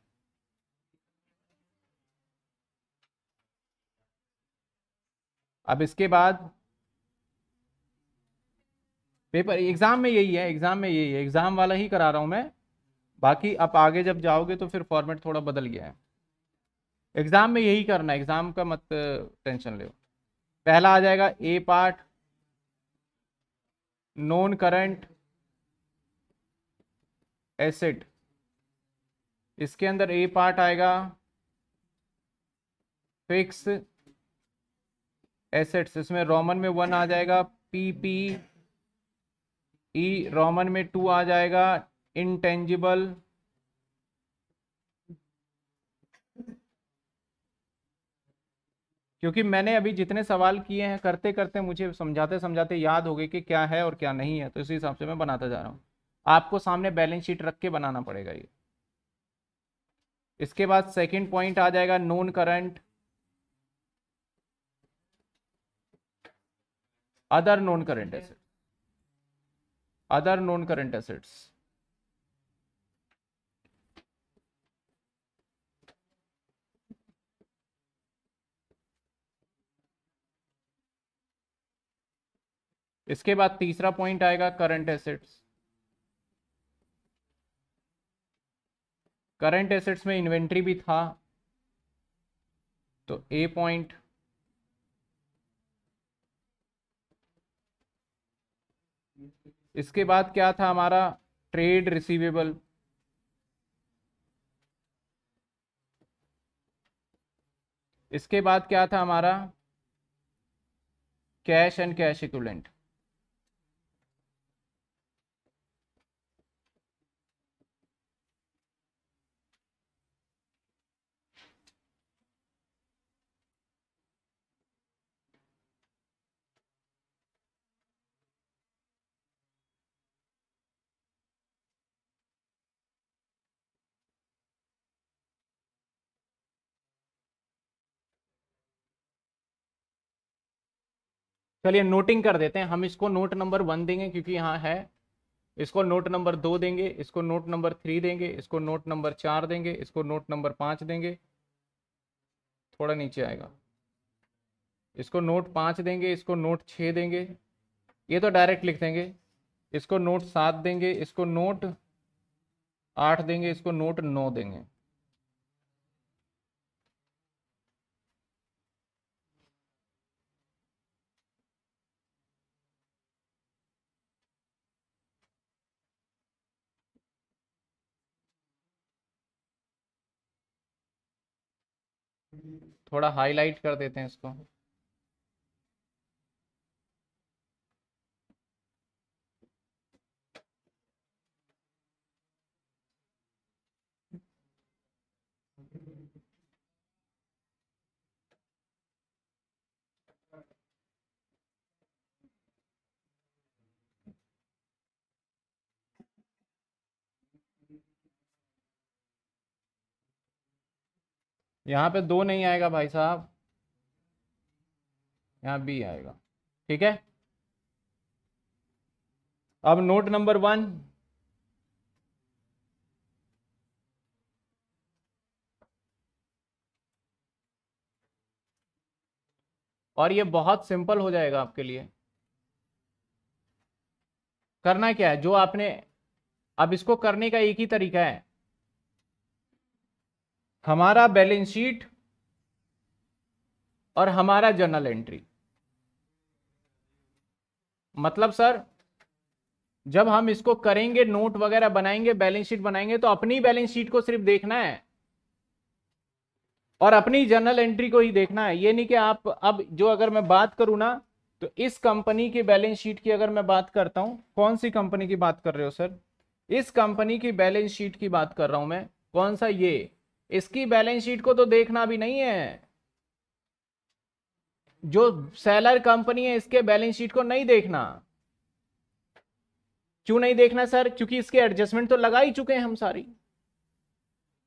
अब इसके बाद पेपर एग्ज़ाम में यही है एग्ज़ाम में यही है एग्ज़ाम वाला ही करा रहा हूं मैं बाकी आप आगे जब जाओगे तो फिर फॉर्मेट थोड़ा बदल गया है एग्ज़ाम में यही करना है एग्ज़ाम का मत टेंशन लो पहला आ जाएगा A part non current asset इसके अंदर ए पार्ट आएगा फिक्स एसेट्स इसमें रोमन में वन आ जाएगा पी पी ई रोमन में टू आ जाएगा इनटेंजिबल क्योंकि मैंने अभी जितने सवाल किए हैं करते करते मुझे समझाते समझाते याद हो गए कि क्या है और क्या नहीं है तो इसी हिसाब से मैं बनाता जा रहा हूं आपको सामने बैलेंस शीट रख के बनाना पड़ेगा ये इसके बाद सेकंड पॉइंट आ जाएगा non current other non current asset other non current assets इसके बाद तीसरा पॉइंट आएगा करंट एसेट्स करंट एसेट्स में इन्वेंट्री भी था तो ए पॉइंट इसके बाद क्या था हमारा ट्रेड रिसीवेबल इसके बाद क्या था हमारा कैश एंड कैश इक्विवेलेंट चलिए नोटिंग कर देते हैं हम इसको नोट नंबर वन देंगे क्योंकि यहाँ है इसको नोट नंबर दो देंगे इसको नोट नंबर थ्री देंगे इसको नोट नंबर चार देंगे इसको नोट नंबर पाँच देंगे थोड़ा नीचे आएगा इसको नोट पाँच देंगे इसको नोट छः देंगे ये तो डायरेक्ट लिख देंगे इसको नोट सात देंगे इसको नोट आठ देंगे इसको नोट नौ देंगे थोड़ा हाईलाइट कर देते हैं इसको यहाँ पे दो नहीं आएगा भाई साहब यहाँ बी आएगा ठीक है अब नोट नंबर वन और ये बहुत सिंपल हो जाएगा आपके लिए करना क्या है जो आपने अब इसको करने का एक ही तरीका है हमारा बैलेंस शीट और हमारा जर्नल एंट्री मतलब सर जब हम इसको करेंगे नोट वगैरह बनाएंगे बैलेंस शीट बनाएंगे तो अपनी बैलेंस शीट को सिर्फ देखना है और अपनी जर्नल एंट्री को ही देखना है ये नहीं कि आप अब जो अगर मैं बात करूं ना तो इस कंपनी की बैलेंस शीट की अगर मैं बात करता हूं कौन सी कंपनी की बात कर रहे हो सर इस कंपनी की बैलेंस शीट की बात कर रहा हूं मैं कौन सा ये इसकी बैलेंस शीट को तो देखना भी नहीं है जो सेलर कंपनी है इसके बैलेंस शीट को नहीं देखना क्यों नहीं देखना सर क्योंकि इसके एडजस्टमेंट तो लगा ही चुके हैं हम सारी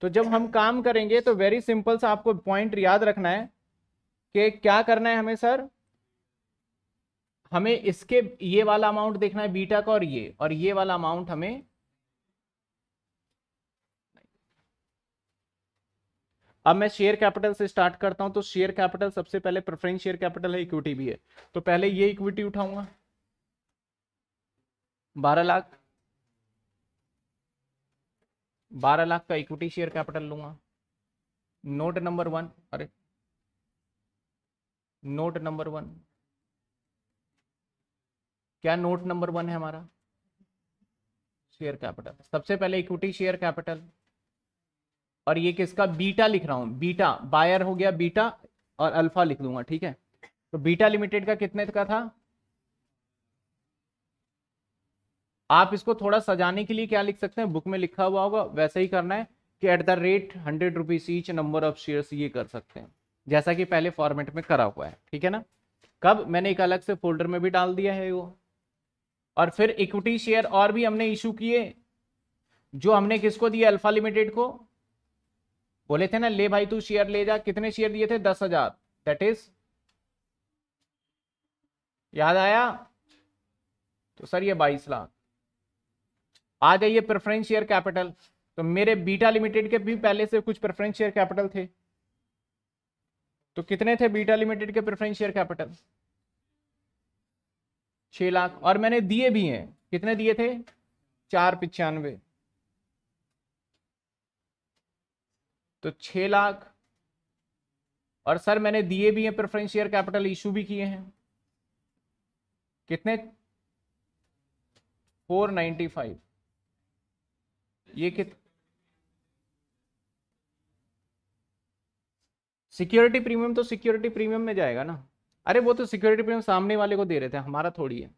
तो जब हम काम करेंगे तो वेरी सिंपल सा आपको पॉइंट याद रखना है कि क्या करना है हमें सर हमें इसके ये वाला अमाउंट देखना है बीटा का और ये और ये वाला अमाउंट हमें अब मैं शेयर कैपिटल से स्टार्ट करता हूं तो शेयर कैपिटल सबसे पहले प्रेफरेंस शेयर कैपिटल है इक्विटी भी है तो पहले ये इक्विटी उठाऊंगा बारह लाख बारह लाख का इक्विटी शेयर कैपिटल लूंगा नोट नंबर वन अरे नोट नंबर वन क्या नोट नंबर वन है हमारा शेयर कैपिटल सबसे पहले इक्विटी शेयर कैपिटल और ये किसका बीटा लिख रहा हूं बीटा बायर हो गया बीटा और अल्फा लिख दूंगा ठीक है तो बीटा लिमिटेड का कितने का था आप इसको थोड़ा सजाने के लिए क्या लिख सकते हैं बुक में लिखा हुआ होगा वैसे ही करना है कि at the rate hundred rupees each number of share ये कर सकते हैं जैसा कि पहले फॉर्मेट में करा हुआ है ठीक है ना कब मैंने एक अलग से फोल्डर में भी डाल दिया है वो और फिर इक्विटी शेयर और भी हमने इशू किए जो हमने किसको दिया अल्फा लिमिटेड को बोले थे ना ले भाई तू शेयर ले जा कितने शेयर दिए थे दस हजार दैट इज याद आया तो सर ये बाईस लाख आ जाइए प्रेफरेंस शेयर कैपिटल तो मेरे बीटा लिमिटेड के भी पहले से कुछ प्रेफरेंस शेयर कैपिटल थे तो कितने थे बीटा लिमिटेड के प्रेफरेंस शेयर कैपिटल छह लाख और मैंने दिए भी हैं कितने दिए थे चार पिचानवे तो छः लाख और सर मैंने दिए भी हैं प्रेफरेंस शेयर कैपिटल इशू भी किए हैं कितने फोर फाइव ये कित सिक्योरिटी प्रीमियम तो सिक्योरिटी प्रीमियम में जाएगा ना अरे वो तो सिक्योरिटी प्रीमियम सामने वाले को दे रहे थे हमारा थोड़ी है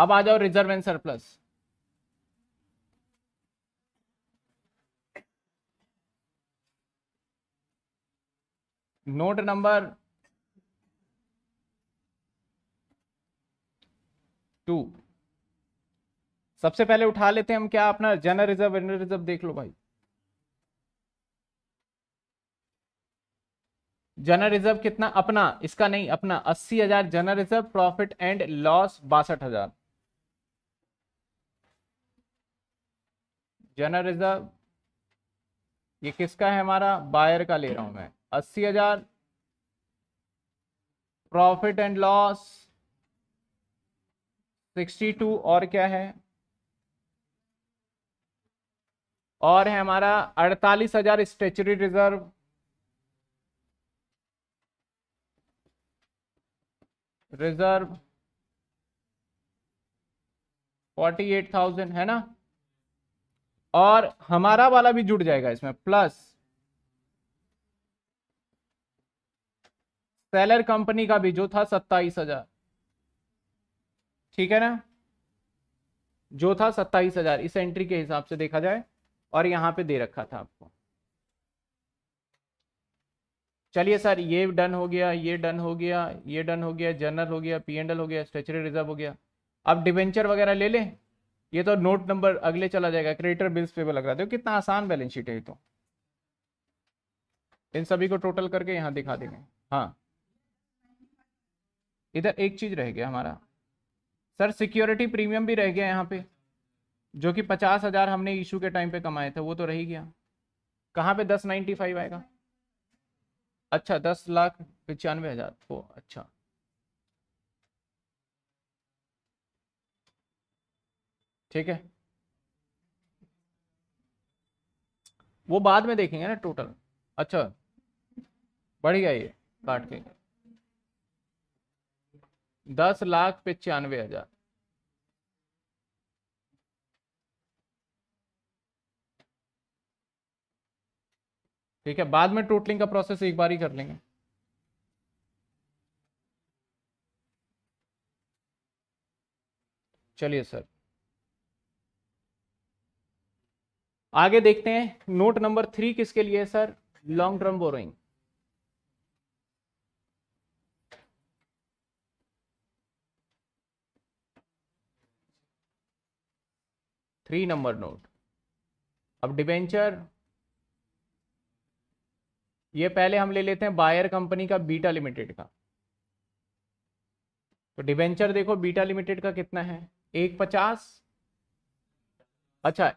अब आ जाओ reserve and surplus note number two सबसे पहले उठा लेते हैं हम क्या अपना जनरल रिजर्व जनरल रिजर्व देख लो भाई जनरल रिजर्व कितना अपना इसका नहीं अपना अस्सी हजार general reserve profit and loss बासठ हजार जनरल रिजर्व ये किसका है हमारा बायर का ले रहा हूं मैं अस्सी हजार profit and loss sixty two और क्या है और है हमारा अड़तालीस हजार statutory reserve reserve forty eight thousand है ना और हमारा वाला भी जुड़ जाएगा इसमें प्लस सेलर कंपनी का भी जो था सत्ताईस हजार ठीक है ना जो था सत्ताईस हजार इस एंट्री के हिसाब से देखा जाए और यहां पे दे रखा था आपको चलिए सर ये डन हो गया ये डन हो गया ये डन हो गया जर्नल हो गया पीएनडल हो गया स्टेचुरी रिजर्व हो गया अब डिवेंचर वगैरह ले लें ये तो नोट नंबर अगले चला जाएगा क्रेडिटर बिल्स पे लग रहा था कितना आसान बैलेंस शीट है ये तो इन सभी को टोटल करके यहां दिखा देंगे हाँ इधर एक चीज रह गया हमारा सर सिक्योरिटी प्रीमियम भी रह गया यहाँ पे जो कि पचास हजार हमने इशू के टाइम पे कमाए थे वो तो रह ही गया कहाँ पे दस नाइन्टी फाइव आएगा अच्छा दस लाख पचानवे हजार हो अच्छा ठीक है वो बाद में देखेंगे ना टोटल अच्छा बढ़ गया ये काट के दस लाख पचानवे हजार ठीक है बाद में टोटलिंग का प्रोसेस एक बार ही कर लेंगे चलिए सर आगे देखते हैं नोट नंबर थ्री किसके लिए है sir long term borrowing three number note अब डिबेंचर ये पहले हम ले लेते हैं बायर कंपनी का बीटा लिमिटेड का तो डिबेंचर देखो बीटा लिमिटेड का कितना है एक पचास अच्छा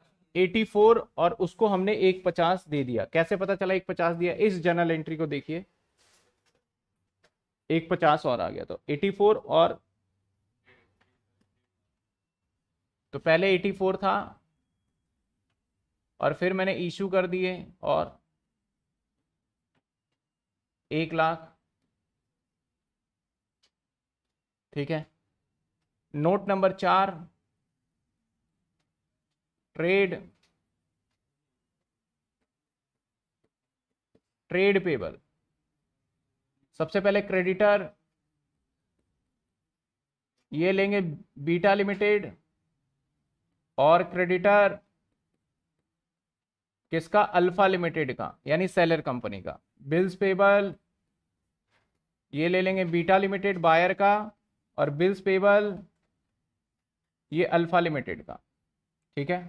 एटी फोर और उसको हमने एक पचास दे दिया कैसे पता चला एक पचास दिया इस जर्नल एंट्री को देखिए एक पचास और आ गया तो एटी फोर और तो पहले 84 था और फिर मैंने इशू कर दिए और एक लाख ठीक है नोट नंबर चार ट्रेड ट्रेड पेबल सबसे पहले क्रेडिटर ये लेंगे बीटा लिमिटेड और क्रेडिटर किसका अल्फा लिमिटेड का यानी सेलर कंपनी का बिल्स पेबल ये ले लेंगे बीटा लिमिटेड बायर का और बिल्स पेबल ये अल्फा लिमिटेड का ठीक है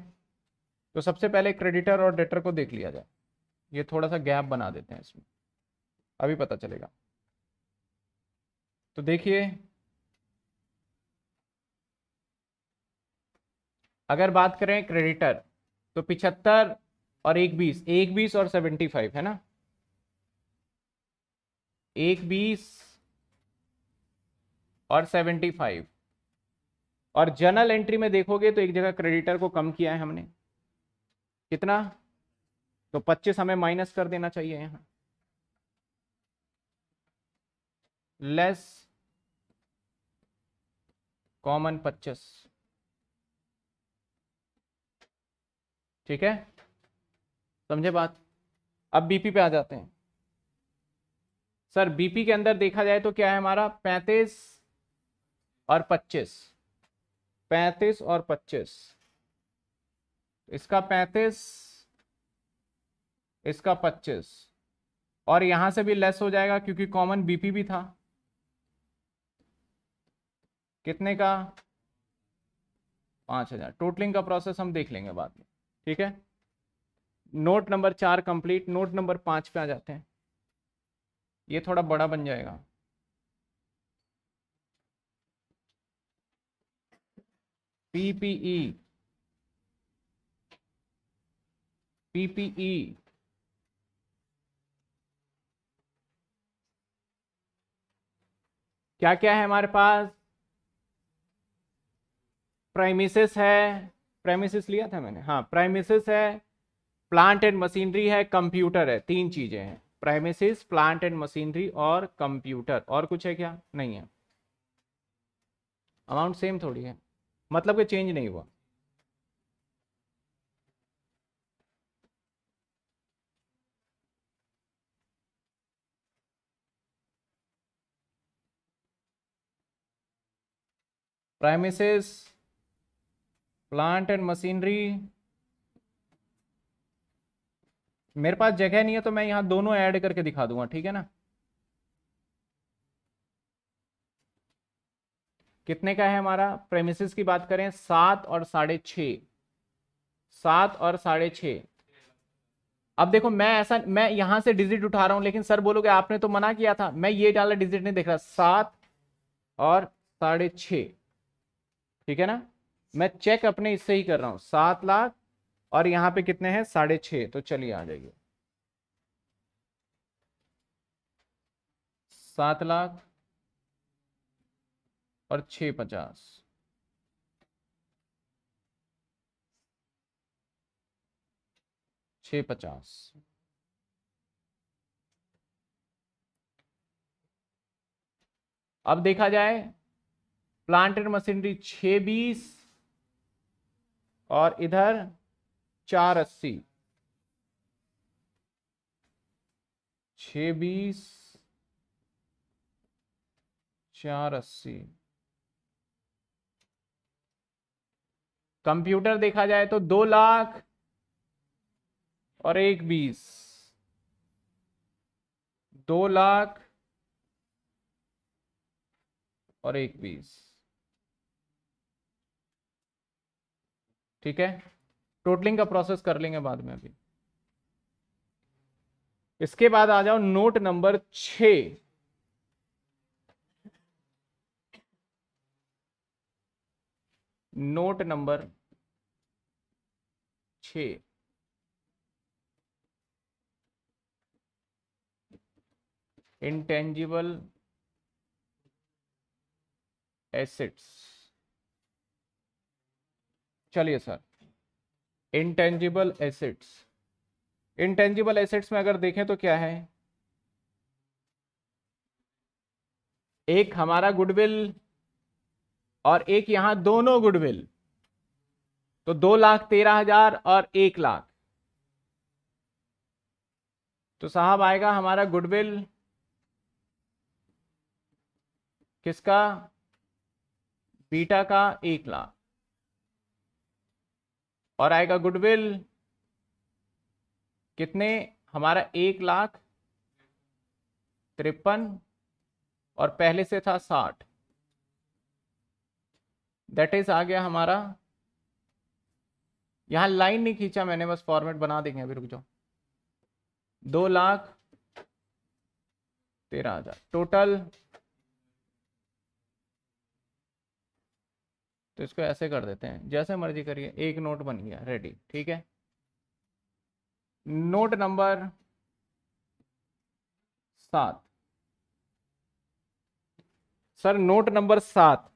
तो सबसे पहले क्रेडिटर और डेटर को देख लिया जाए ये थोड़ा सा गैप बना देते हैं इसमें अभी पता चलेगा तो देखिए अगर बात करें क्रेडिटर तो पिछहत्तर और एक बीस एक बीस और सेवेंटी फाइव है ना एक बीस और सेवेंटी फाइव और जनरल एंट्री में देखोगे तो एक जगह क्रेडिटर को कम किया है हमने कितना तो पच्चीस हमें माइनस कर देना चाहिए यहां लेस कॉमन पच्चीस ठीक है समझे बात अब बीपी पे आ जाते हैं सर बीपी के अंदर देखा जाए तो क्या है हमारा पैंतीस और पच्चीस पैंतीस और पच्चीस इसका पैंतीस इसका पच्चीस और यहां से भी लेस हो जाएगा क्योंकि कॉमन बीपी भी था कितने का पांच हजार टोटलिंग का प्रोसेस हम देख लेंगे बाद में ठीक है नोट नंबर चार कंप्लीट नोट नंबर पांच पे आ जाते हैं ये थोड़ा बड़ा बन जाएगा पीपीई पीपीई e। e। क्या क्या है हमारे पास प्राइमिस है प्रेमिसिस लिया था मैंने हाँ प्रेमिसिस है प्लांट एंड मशीनरी है कंप्यूटर है तीन चीजें हैं प्रेमिसिस प्लांट एंड मशीनरी और कंप्यूटर और कुछ है क्या नहीं है अमाउंट सेम थोड़ी है मतलब कि चेंज नहीं हुआ प्राइमिसेस प्लांट एंड मशीनरी मेरे पास जगह नहीं है तो मैं यहाँ दोनों ऐड करके दिखा दूंगा ठीक है ना कितने का है हमारा प्रेमिसिस की बात करें सात और साढ़े छ सात और साढ़े छ अब देखो मैं ऐसा मैं यहां से डिजिट उठा रहा हूं लेकिन सर बोलोगे आपने तो मना किया था मैं ये डाला डिजिट नहीं देख रहा सात और साढ़े छ ठीक है ना मैं चेक अपने इससे ही कर रहा हूं सात लाख और यहां पे कितने हैं साढ़े छ तो चलिए आ जाइए सात लाख और छ पचास छ पचास अब देखा जाए प्लांट एंड मशीनरी छ बीस और इधर चार अस्सी छ बीस चार अस्सी कंप्यूटर देखा जाए तो दो लाख और एक बीस दो लाख और एक बीस ठीक है टोटलिंग का प्रोसेस कर लेंगे बाद में अभी इसके बाद आ जाओ नोट नंबर छ नोट नंबर छ इंटेंजिबल एसेट्स चलिए sir intangible assets intangible assets में अगर देखें तो क्या है एक हमारा गुडविल और एक यहां दोनों गुडविल तो दो लाख तेरह हजार और एक लाख तो साहब आएगा हमारा गुडविल किसका बीटा का एक लाख और आएगा गुडविल कितने हमारा एक लाख तिरपन और पहले से था साठ दैट इज आ गया हमारा यहां लाइन नहीं खींचा मैंने बस फॉर्मेट बना देंगे अभी रुक जाओ दो लाख तेरह हजार टोटल तो इसको ऐसे कर देते हैं जैसे मर्जी करिए एक नोट बन गया रेडी ठीक है नोट नंबर सात सर नोट नंबर सात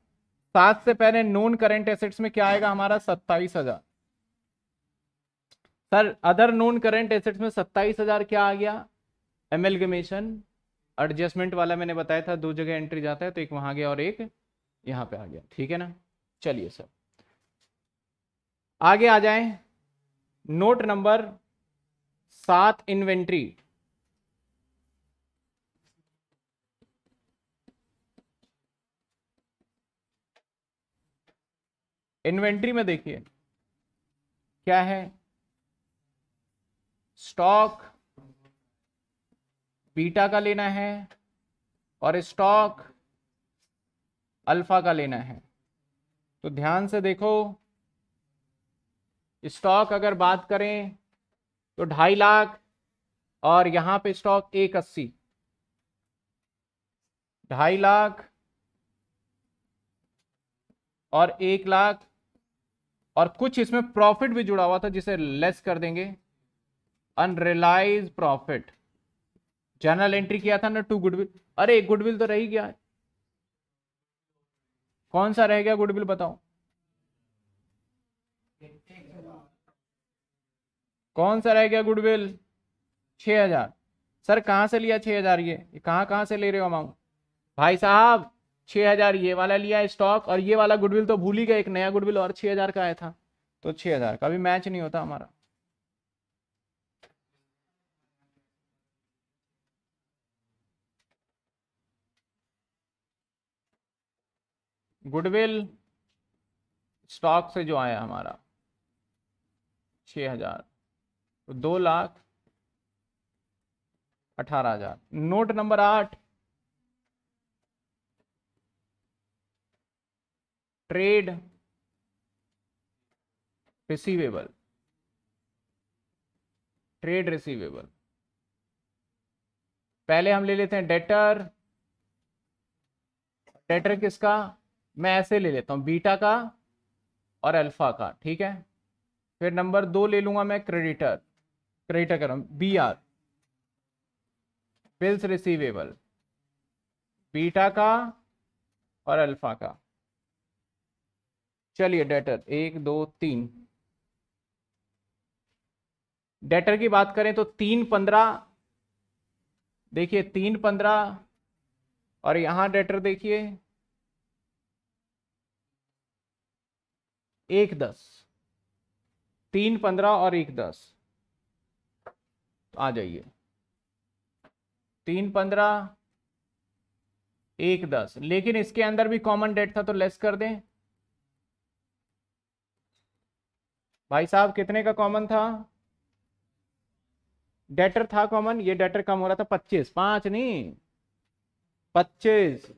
सात से पहले नॉन करेंट एसेट्स में क्या आएगा हमारा सत्ताईस हजार sir other non current assets में सत्ताईस हजार क्या आ गया एमेलगमेशन एडजस्टमेंट वाला मैंने बताया था दो जगह एंट्री जाता है तो एक वहां गया और एक यहां पे आ गया ठीक है ना चलिए सर आगे आ जाए नोट नंबर सात इन्वेंट्री इन्वेंट्री में देखिए क्या है स्टॉक बीटा का लेना है और स्टॉक अल्फा का लेना है तो ध्यान से देखो स्टॉक अगर बात करें तो ढाई लाख और यहां पे स्टॉक एक अस्सी ढाई लाख और एक लाख और कुछ इसमें प्रॉफिट भी जुड़ा हुआ था जिसे लेस कर देंगे अनरलाइज प्रॉफिट जर्नल एंट्री किया था ना टू गुडविल अरे गुडविल तो रही गया कौन सा रह गया गुडविल बताओ कौन सा रह गया गुडविल छ हजार सर कहाँ से लिया छ हजार ये कहाँ कहाँ से ले रहे हो अमाउंट भाई साहब छः हजार ये वाला लिया स्टॉक और ये वाला गुडविल तो भूल ही गए एक नया गुडविल और छः हजार का आया था तो छः हजार का भी मैच नहीं होता हमारा गुडविल स्टॉक से जो आया हमारा छ हजार तो दो लाख अठारह हजार नोट नंबर आठ ट्रेड रिसीवेबल ट्रेड रिसीवेबल पहले हम ले लेते हैं डेटर डेटर किसका मैं ऐसे ले लेता हूँ बीटा का और अल्फा का ठीक है फिर नंबर दो ले लूंगा मैं क्रेडिटर क्रेडिटर कर B R bills receivable Beta का और अल्फा का चलिए डेटर एक दो तीन डेटर की बात करें तो तीन पंद्रह देखिए तीन पंद्रह और यहां डेटर देखिए एक दस तीन पंद्रह और एक दस आ जाइए तीन पंद्रह एक दस लेकिन इसके अंदर भी कॉमन डेट था तो लेस कर दें भाई साहब कितने का कॉमन था डेटर था कॉमन ये डेटर कम हो रहा था पच्चीस पांच नहीं पच्चीस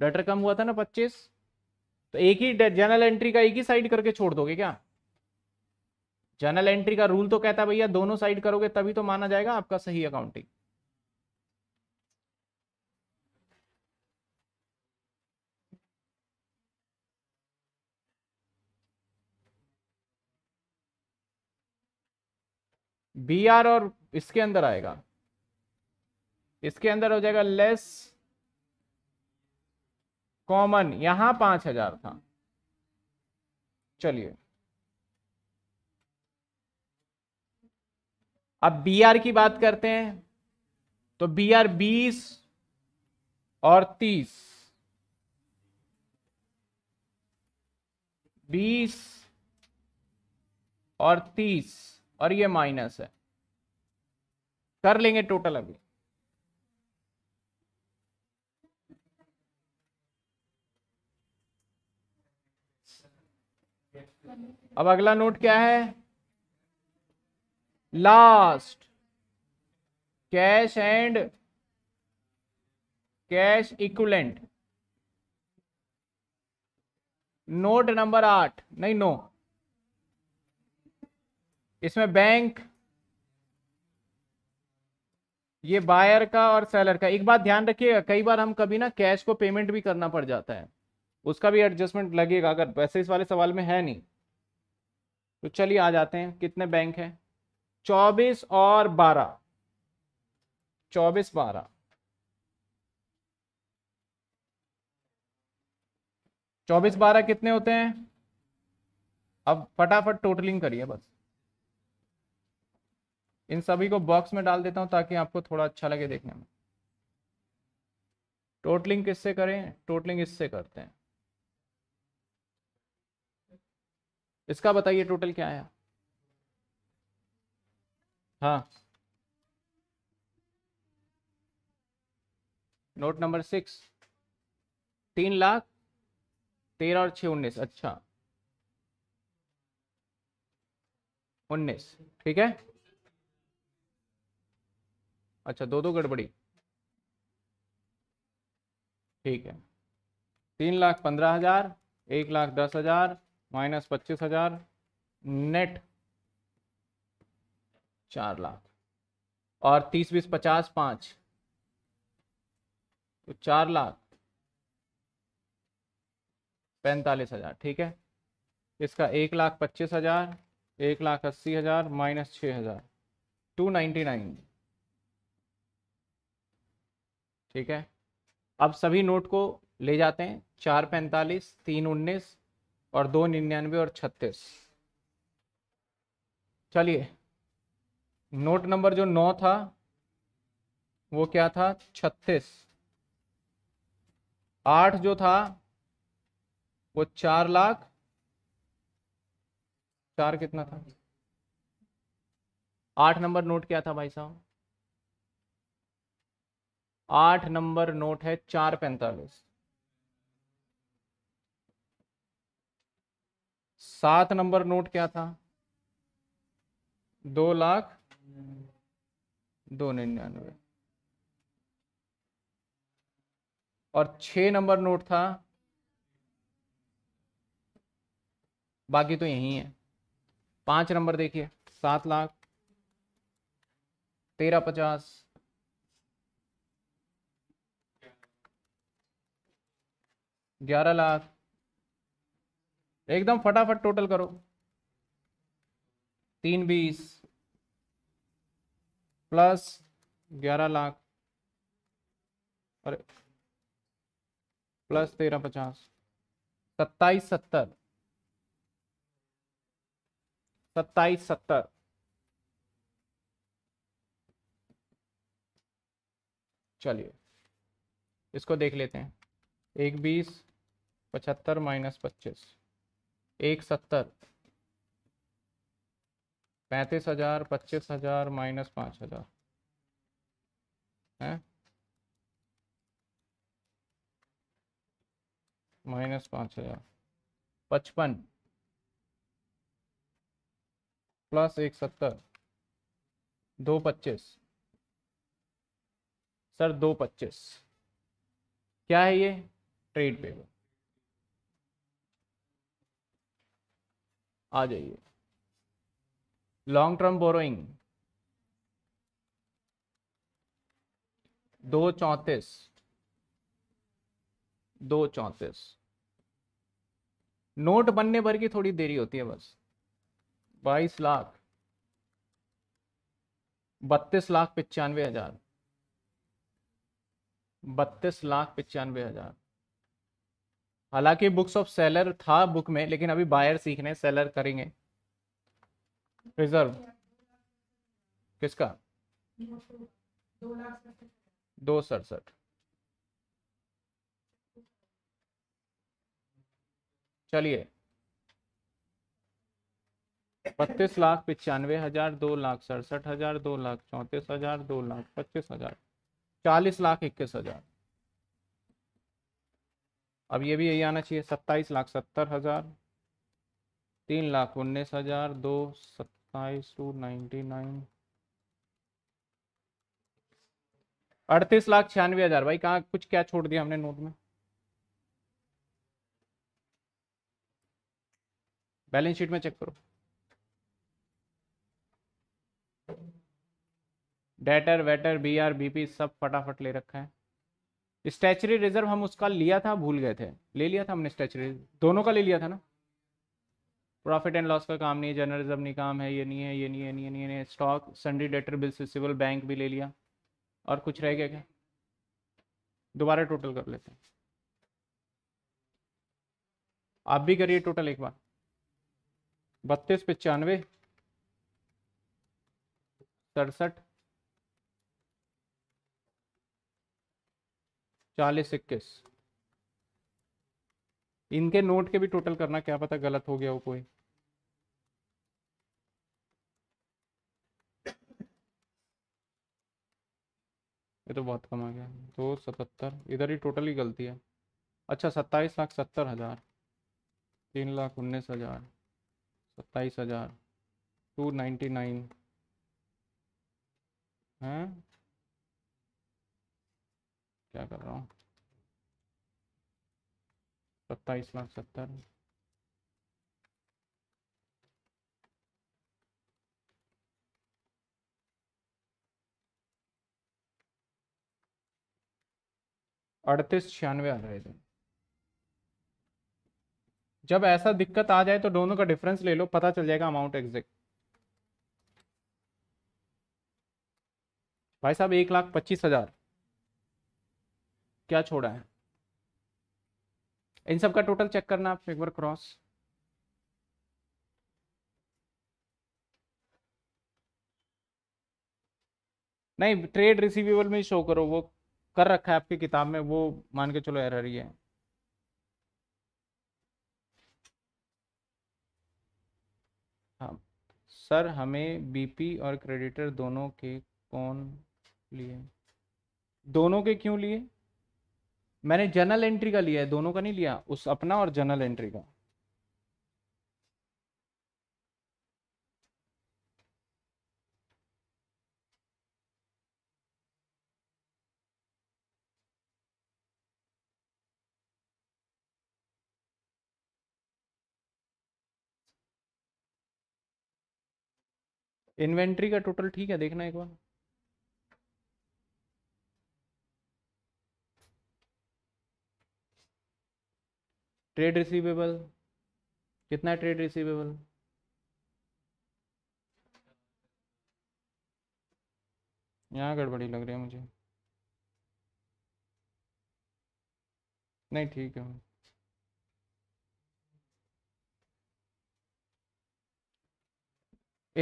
डेटर कम हुआ था ना पच्चीस तो एक ही जनरल एंट्री का एक ही साइड करके छोड़ दोगे क्या जनरल एंट्री का रूल तो कहता है भैया दोनों साइड करोगे तभी तो माना जाएगा आपका सही अकाउंटिंग बी आर और इसके अंदर आएगा इसके अंदर हो जाएगा लेस कॉमन यहां पांच हजार था चलिए अब बी आर की बात करते हैं तो बी आर बीस और तीस बीस और तीस और ये माइनस है कर लेंगे टोटल अभी अब अगला नोट क्या है last cash and cash equivalent note number आठ नहीं नो इसमें बैंक ये बायर का और सेलर का एक बात ध्यान रखिएगा कई बार हम कभी ना कैश को पेमेंट भी करना पड़ जाता है उसका भी एडजस्टमेंट लगेगा अगर वैसे इस वाले सवाल में है नहीं तो चलिए आ जाते हैं कितने बैंक हैं चौबीस और बारह चौबीस बारह चौबीस बारह कितने होते हैं अब फटाफट टोटलिंग करिए बस इन सभी को बॉक्स में डाल देता हूं ताकि आपको थोड़ा अच्छा लगे देखने में टोटलिंग किससे करें टोटलिंग इससे करते हैं इसका बताइए टोटल क्या आया हाँ नोट नंबर सिक्स तीन लाख तेरह और छह उन्नीस अच्छा उन्नीस ठीक है अच्छा दो दो गड़बड़ी ठीक है तीन लाख पंद्रह हजार एक लाख दस हजार माइनस पच्चीस हजार नेट चार लाख और तीस बीस पचास पाँच तो चार लाख पैंतालीस हजार ठीक है इसका एक लाख पच्चीस हजार एक लाख अस्सी हजार माइनस छः हजार टू नाइन्टी नाइन ठीक है अब सभी नोट को ले जाते हैं चार पैंतालीस तीन उन्नीस और दो निन्यानवे और छत्तीस चलिए नोट नंबर जो नौ था वो क्या था छत्तीस आठ जो था वो चार लाख चार कितना था आठ नंबर नोट क्या था भाई साहब आठ नंबर नोट है चार पैंतालीस सात नंबर नोट क्या था दो लाख दो निन्यानवे और छ नंबर नोट था बाकी तो यही है पांच नंबर देखिए सात लाख तेरह पचास ग्यारह लाख एकदम फटाफट टोटल करो तीन बीस प्लस ग्यारह लाख अरे प्लस तेरह पचास सत्ताईस सत्तर सत्ताईस सत्तर चलिए इसको देख लेते हैं एक बीस पचहत्तर माइनस पच्चीस एक सत्तर पैंतीस हजार पच्चीस हजार माइनस पाँच हजार है माइनस पाँच हजार पचपन प्लस एक सत्तर दो पच्चीस सर दो पच्चीस क्या है ये ट्रेड पेबल आ जाइए लॉन्ग टर्म बोरोइंग दो चौंतीस दो चौंतीस नोट बनने भर की थोड़ी देरी होती है बस बाईस लाख बत्तीस लाख पचानवे हजार बत्तीस लाख पचानवे हजार हालांकि बुक्स ऑफ सेलर था बुक में लेकिन अभी बायर सीखने सेलर करेंगे रिजर्व किसका दो सड़सठ चलिए बत्तीस लाख पिचानवे हजार दो लाख सड़सठ हजार दो लाख चौंतीस हजार दो लाख पच्चीस हजार चालीस लाख इक्कीस हजार अब ये भी यही आना चाहिए सत्ताईस लाख सत्तर हज़ार तीन लाख उन्नीस हज़ार दो सत्ताईस टू नाइन्टी नाइन अड़तीस लाख छियानवे हज़ार भाई कहा कुछ क्या छोड़ दिया हमने नोट में बैलेंस शीट में चेक करो डेटर वेटर बी आर बीपी सब फटाफट ले रखा है स्टैचरी रिजर्व हम उसका लिया था भूल गए थे ले लिया था हमने स्टैचरी दोनों का ले लिया था ना प्रॉफिट एंड लॉस का काम नहीं है जनरल रिजर्व नहीं काम है ये नहीं है ये नहीं है नहीं है नहीं स्टॉक सन्डी डेटर बिल्स सिविल बैंक भी ले लिया और कुछ रह गया क्या दोबारा टोटल कर लेते हैं आप भी करिए टोटल एक बार बत्तीस पचानवे सड़सठ चालीस इक्कीस इनके नोट के भी टोटल करना क्या पता गलत हो गया हो कोई ये तो बहुत कम आ गया दो सतहत्तर इधर ही टोटल ही गलती है अच्छा सत्ताईस लाख सत्तर हज़ार तीन लाख उन्नीस हज़ार सत्ताईस हज़ार टू नाइन्टी नाइन हैं क्या कर रहा हूँ सत्ताईस लाख सत्तर अड़तीस छियानवे आ रहे थे जब ऐसा दिक्कत आ जाए तो दोनों का डिफरेंस ले लो पता चल जाएगा अमाउंट एग्जैक्ट भाई साहब एक लाख पच्चीस हजार क्या छोड़ा है इन सब का टोटल चेक करना आप एक बार क्रॉस नहीं ट्रेड रिसीवेबल में ही शो करो वो कर रखा है आपकी किताब में वो मान के चलो एरर ही है हाँ सर हमें बीपी और क्रेडिटर दोनों के कौन लिए दोनों के क्यों लिए मैंने जनरल एंट्री का लिया है दोनों का नहीं लिया उस अपना और जनरल एंट्री का इन्वेंट्री का टोटल ठीक है देखना एक बार ट्रेड रिसीवेबल कितना है ट्रेड रिसीवेबल यहाँ गड़बड़ी लग रही है मुझे नहीं ठीक है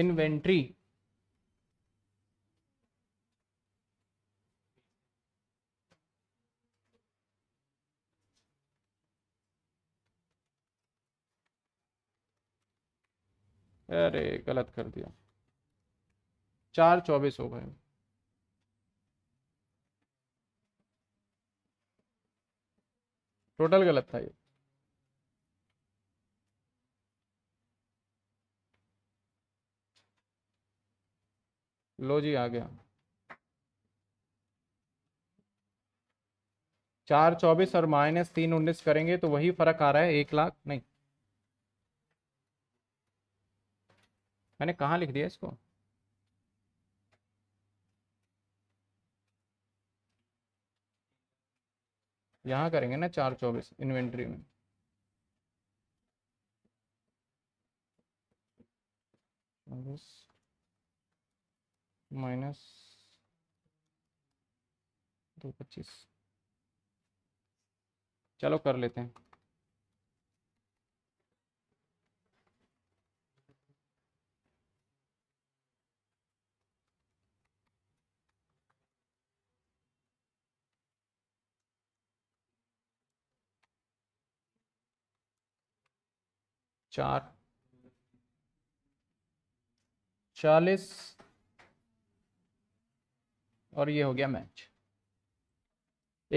इन्वेंट्री अरे गलत कर दिया चार चौबीस हो गए टोटल गलत था ये लो जी आ गया चार चौबीस और माइनस तीन उन्नीस करेंगे तो वही फर्क आ रहा है एक लाख नहीं मैंने कहा लिख दिया इसको यहां करेंगे ना चार चौबीस इन्वेंट्री में माइनस दो पच्चीस चलो कर लेते हैं चार चालीस और ये हो गया मैच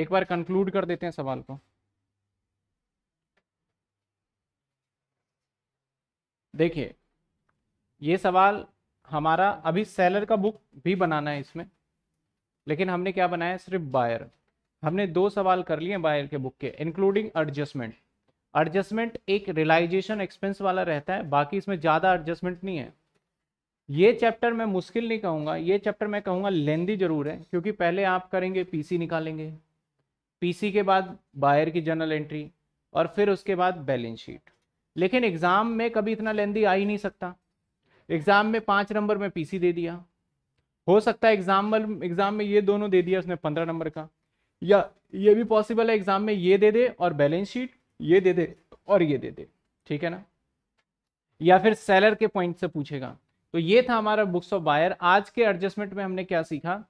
एक बार कंक्लूड कर देते हैं सवाल को देखिए ये सवाल हमारा अभी सेलर का बुक भी बनाना है इसमें लेकिन हमने क्या बनाया सिर्फ बायर हमने दो सवाल कर लिए बायर के बुक के इंक्लूडिंग एडजस्टमेंट एडजस्टमेंट एक रियलाइजेशन एक्सपेंस वाला रहता है बाकी इसमें ज़्यादा एडजस्टमेंट नहीं है ये चैप्टर मैं मुश्किल नहीं कहूँगा ये चैप्टर मैं कहूँगा लेंदी ज़रूर है क्योंकि पहले आप करेंगे पीसी निकालेंगे पीसी के बाद बायर की जनरल एंट्री और फिर उसके बाद बैलेंस शीट लेकिन एग्ज़ाम में कभी इतना लेंदी आ ही नहीं सकता एग्ज़ाम में पाँच नंबर में पीसी दे दिया हो सकता है एग्जाम एग्ज़ाम में ये दोनों दे दिया उसने पंद्रह नंबर का या ये भी पॉसिबल है एग्ज़ाम में ये दे दे और बैलेंस शीट ये दे दे और ये दे दे ठीक है ना या फिर सेलर के पॉइंट से पूछेगा तो ये था हमारा बुक्स ऑफ बायर आज के एडजस्टमेंट में हमने क्या सीखा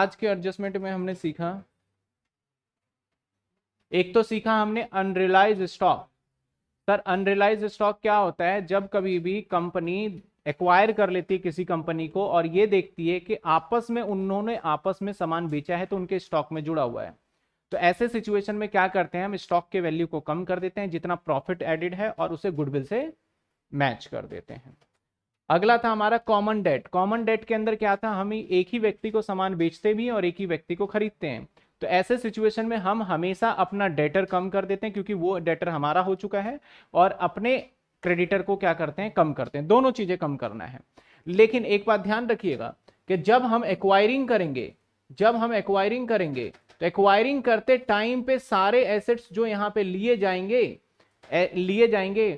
आज के एडजस्टमेंट में हमने सीखा एक तो सीखा हमने unrealised stock sir unrealised stock क्या होता है जब कभी भी कंपनी एक्वायर कर लेती है किसी कंपनी को और ये देखती है कि आपस में उन्होंने आपस में सामान बेचा है तो उनके स्टॉक में जुड़ा हुआ है तो ऐसे सिचुएशन में क्या करते हैं हम स्टॉक के वैल्यू को कम कर देते हैं जितना प्रॉफिट एडिड है और उसे गुडविल से मैच कर देते हैं अगला था हमारा कॉमन डेट कॉमन डेट के अंदर क्या था हम एक ही व्यक्ति को सामान बेचते भी हैं और एक ही व्यक्ति को खरीदते हैं तो ऐसे सिचुएशन में हम हमेशा अपना डेटर कम कर देते हैं क्योंकि वो डेटर हमारा हो चुका है और अपने क्रेडिटर को क्या करते हैं कम करते हैं दोनों चीज़ें कम करना है लेकिन एक बात ध्यान रखिएगा कि जब हम एक्वायरिंग करेंगे जब हम एक्वायरिंग करेंगे तो एक्वायरिंग करते टाइम पे सारे एसेट्स जो यहाँ पे लिए जाएंगे लिए जाएंगे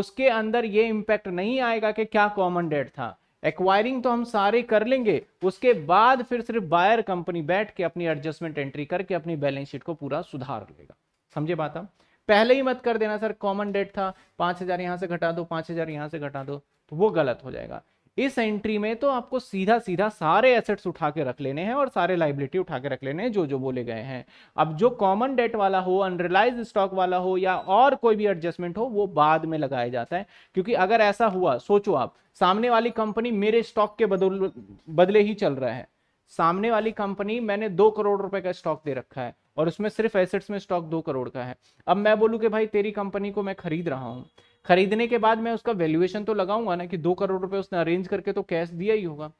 उसके अंदर ये इम्पैक्ट नहीं आएगा कि क्या कॉमन डेट था एक्वायरिंग तो हम सारे कर लेंगे उसके बाद फिर सिर्फ बायर कंपनी बैठ के अपनी एडजस्टमेंट एंट्री करके अपनी बैलेंस शीट को पूरा सुधार लेगा समझे बात हम पहले ही मत कर देना सर कॉमन डेट था पाँच हज़ार यहाँ से घटा दो पाँच हज़ार यहाँ से घटा दो तो वो गलत हो जाएगा इस एंट्री में तो आपको सीधा सीधा सारे एसेट्स उठा के रख लेने हैं और सारे लाइबिलिटी उठा के रख लेने हैं जो जो बोले गए हैं अब जो कॉमन डेट वाला हो अनरलाइज स्टॉक वाला हो या और कोई भी एडजस्टमेंट हो वो बाद में लगाया जाता है क्योंकि अगर ऐसा हुआ सोचो आप सामने वाली कंपनी मेरे स्टॉक के बदल बदले ही चल रहा है सामने वाली कंपनी मैंने दो करोड़ रुपए का स्टॉक दे रखा है और उसमें सिर्फ एसेट्स में स्टॉक दो करोड़ का है अब मैं बोलूँ कि भाई तेरी कंपनी को मैं खरीद रहा हूँ खरीदने के बाद मैं उसका वैल्यूएशन तो लगाऊंगा ना कि दो करोड़ रुपए उसने अरेंज करके तो कैश दिया ही होगा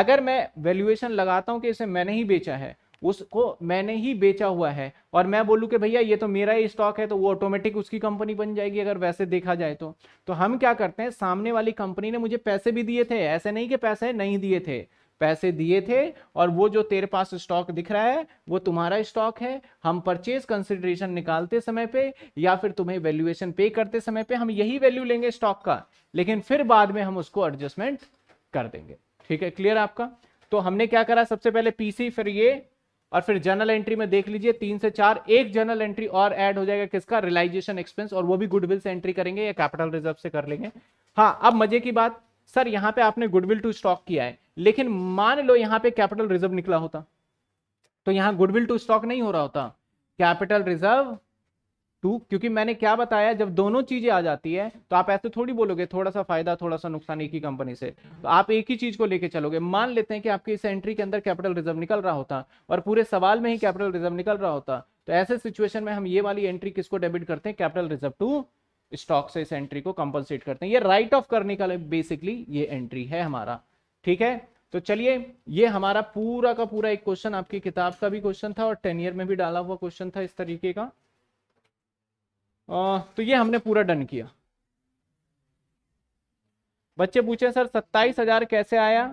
अगर मैं वैल्यूएशन लगाता हूँ कि इसे मैंने ही बेचा है उसको मैंने ही बेचा हुआ है और मैं बोलूँ कि भैया ये तो मेरा ही स्टॉक है तो वो ऑटोमेटिक उसकी कंपनी बन जाएगी अगर वैसे देखा जाए तो तो हम क्या करते हैं सामने वाली कंपनी ने मुझे पैसे भी दिए थे ऐसे नहीं कि पैसे नहीं दिए थे पैसे दिए थे और वो जो तेरे पास स्टॉक दिख रहा है वो तुम्हारा स्टॉक है हम परचेज कंसिडरेशन निकालते समय पे या फिर तुम्हें वैल्यूएशन पे करते समय पे हम यही वैल्यू लेंगे स्टॉक का लेकिन फिर बाद में हम उसको एडजस्टमेंट कर देंगे ठीक है क्लियर आपका तो हमने क्या करा सबसे पहले पीसी फिर ये और फिर जर्नल एंट्री में देख लीजिए तीन से चार एक जर्नल एंट्री और ऐड हो जाएगा किसका रिलाइजेशन एक्सपेंस और वो भी गुडविल से एंट्री करेंगे या कैपिटल रिजर्व से कर लेंगे हाँ अब मजे की बात सर यहाँ पे आपने गुडविल टू स्टॉक किया है लेकिन मान लो यहां पे कैपिटल रिजर्व निकला होता तो यहां गुडविल टू स्टॉक नहीं हो रहा होता कैपिटल रिजर्व टू क्योंकि मैंने क्या बताया जब दोनों चीजें आ जाती है तो आप ऐसे थोड़ी बोलोगे थोड़ा सा फायदा थोड़ा सा नुकसान एक ही कंपनी से तो आप एक ही चीज को लेकर चलोगे मान लेते हैं कि आपकी इस एंट्री के अंदर कैपिटल रिजर्व निकल रहा होता और पूरे सवाल में ही कैपिटल रिजर्व निकल रहा होता तो ऐसे सिचुएशन में हम ये वाली एंट्री किसको डेबिट करते हैं कैपिटल रिजर्व टू स्टॉक से इस एंट्री को कंपनसेट करते हैं ये राइट ऑफ करने का बेसिकली ये एंट्री है हमारा ठीक है तो चलिए ये हमारा पूरा का पूरा एक क्वेश्चन आपकी किताब का भी क्वेश्चन था और टेन ईयर में भी डाला हुआ क्वेश्चन था इस तरीके का आ, तो ये हमने पूरा डन किया बच्चे पूछे सर सत्ताईस हजार कैसे आया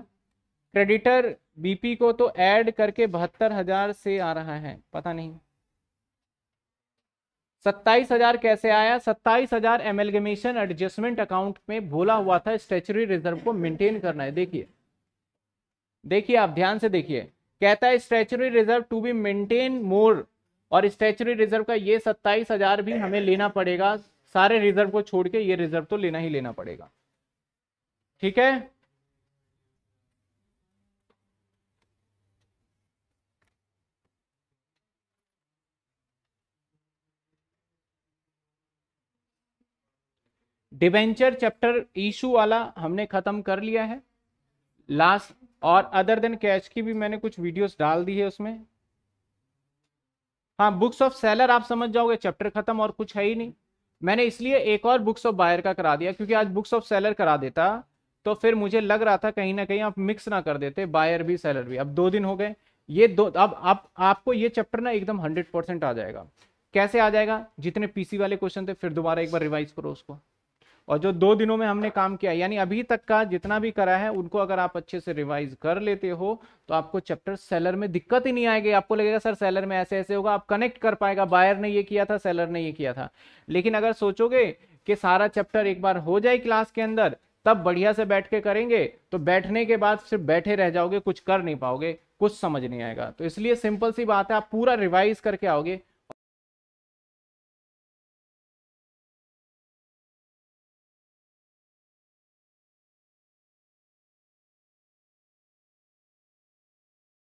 क्रेडिटर बीपी को तो ऐड करके बहत्तर हजार से आ रहा है पता नहीं सत्ताईस हजार कैसे आया सत्ताईस हजार एमेलगमेशन एडजस्टमेंट अकाउंट में बोला हुआ था स्टेचुरी रिजर्व को मेंटेन करना है देखिए देखिए आप ध्यान से देखिए कहता है statutory reserve to be maintain more और स्टेचुरी रिजर्व का ये सत्ताईस हजार भी हमें लेना पड़ेगा सारे रिजर्व को छोड़ के ये रिजर्व तो लेना ही लेना पड़ेगा ठीक है डिवेंचर चैप्टर इशू वाला हमने खत्म कर लिया है लास्ट और अदर देन कैश की भी मैंने कुछ वीडियोस डाल दी है उसमें हाँ बुक्स ऑफ सेलर आप समझ जाओगे चैप्टर खत्म और कुछ है ही नहीं मैंने इसलिए एक और बुक्स ऑफ बायर का करा दिया क्योंकि आज बुक्स ऑफ सेलर करा देता तो फिर मुझे लग रहा था कहीं ना कहीं आप मिक्स ना कर देते बायर भी सेलर भी अब दो दिन हो गए ये दो अब आप आपको ये चैप्टर ना एकदम हंड्रेड परसेंट आ जाएगा कैसे आ जाएगा जितने पीसी वाले क्वेश्चन थे फिर दोबारा एक बार रिवाइज करो उसको और जो दो दिनों में हमने काम किया यानी अभी तक का जितना भी करा है उनको अगर आप अच्छे से रिवाइज कर लेते हो तो आपको चैप्टर सेलर में दिक्कत ही नहीं आएगी आपको लगेगा सर सेलर में ऐसे ऐसे होगा आप कनेक्ट कर पाएगा बायर ने ये किया था सेलर ने ये किया था लेकिन अगर सोचोगे कि सारा चैप्टर एक बार हो जाए क्लास के अंदर तब बढ़िया से बैठ के करेंगे तो बैठने के बाद सिर्फ बैठे रह जाओगे कुछ कर नहीं पाओगे कुछ समझ नहीं आएगा तो इसलिए सिंपल सी बात है आप पूरा रिवाइज करके आओगे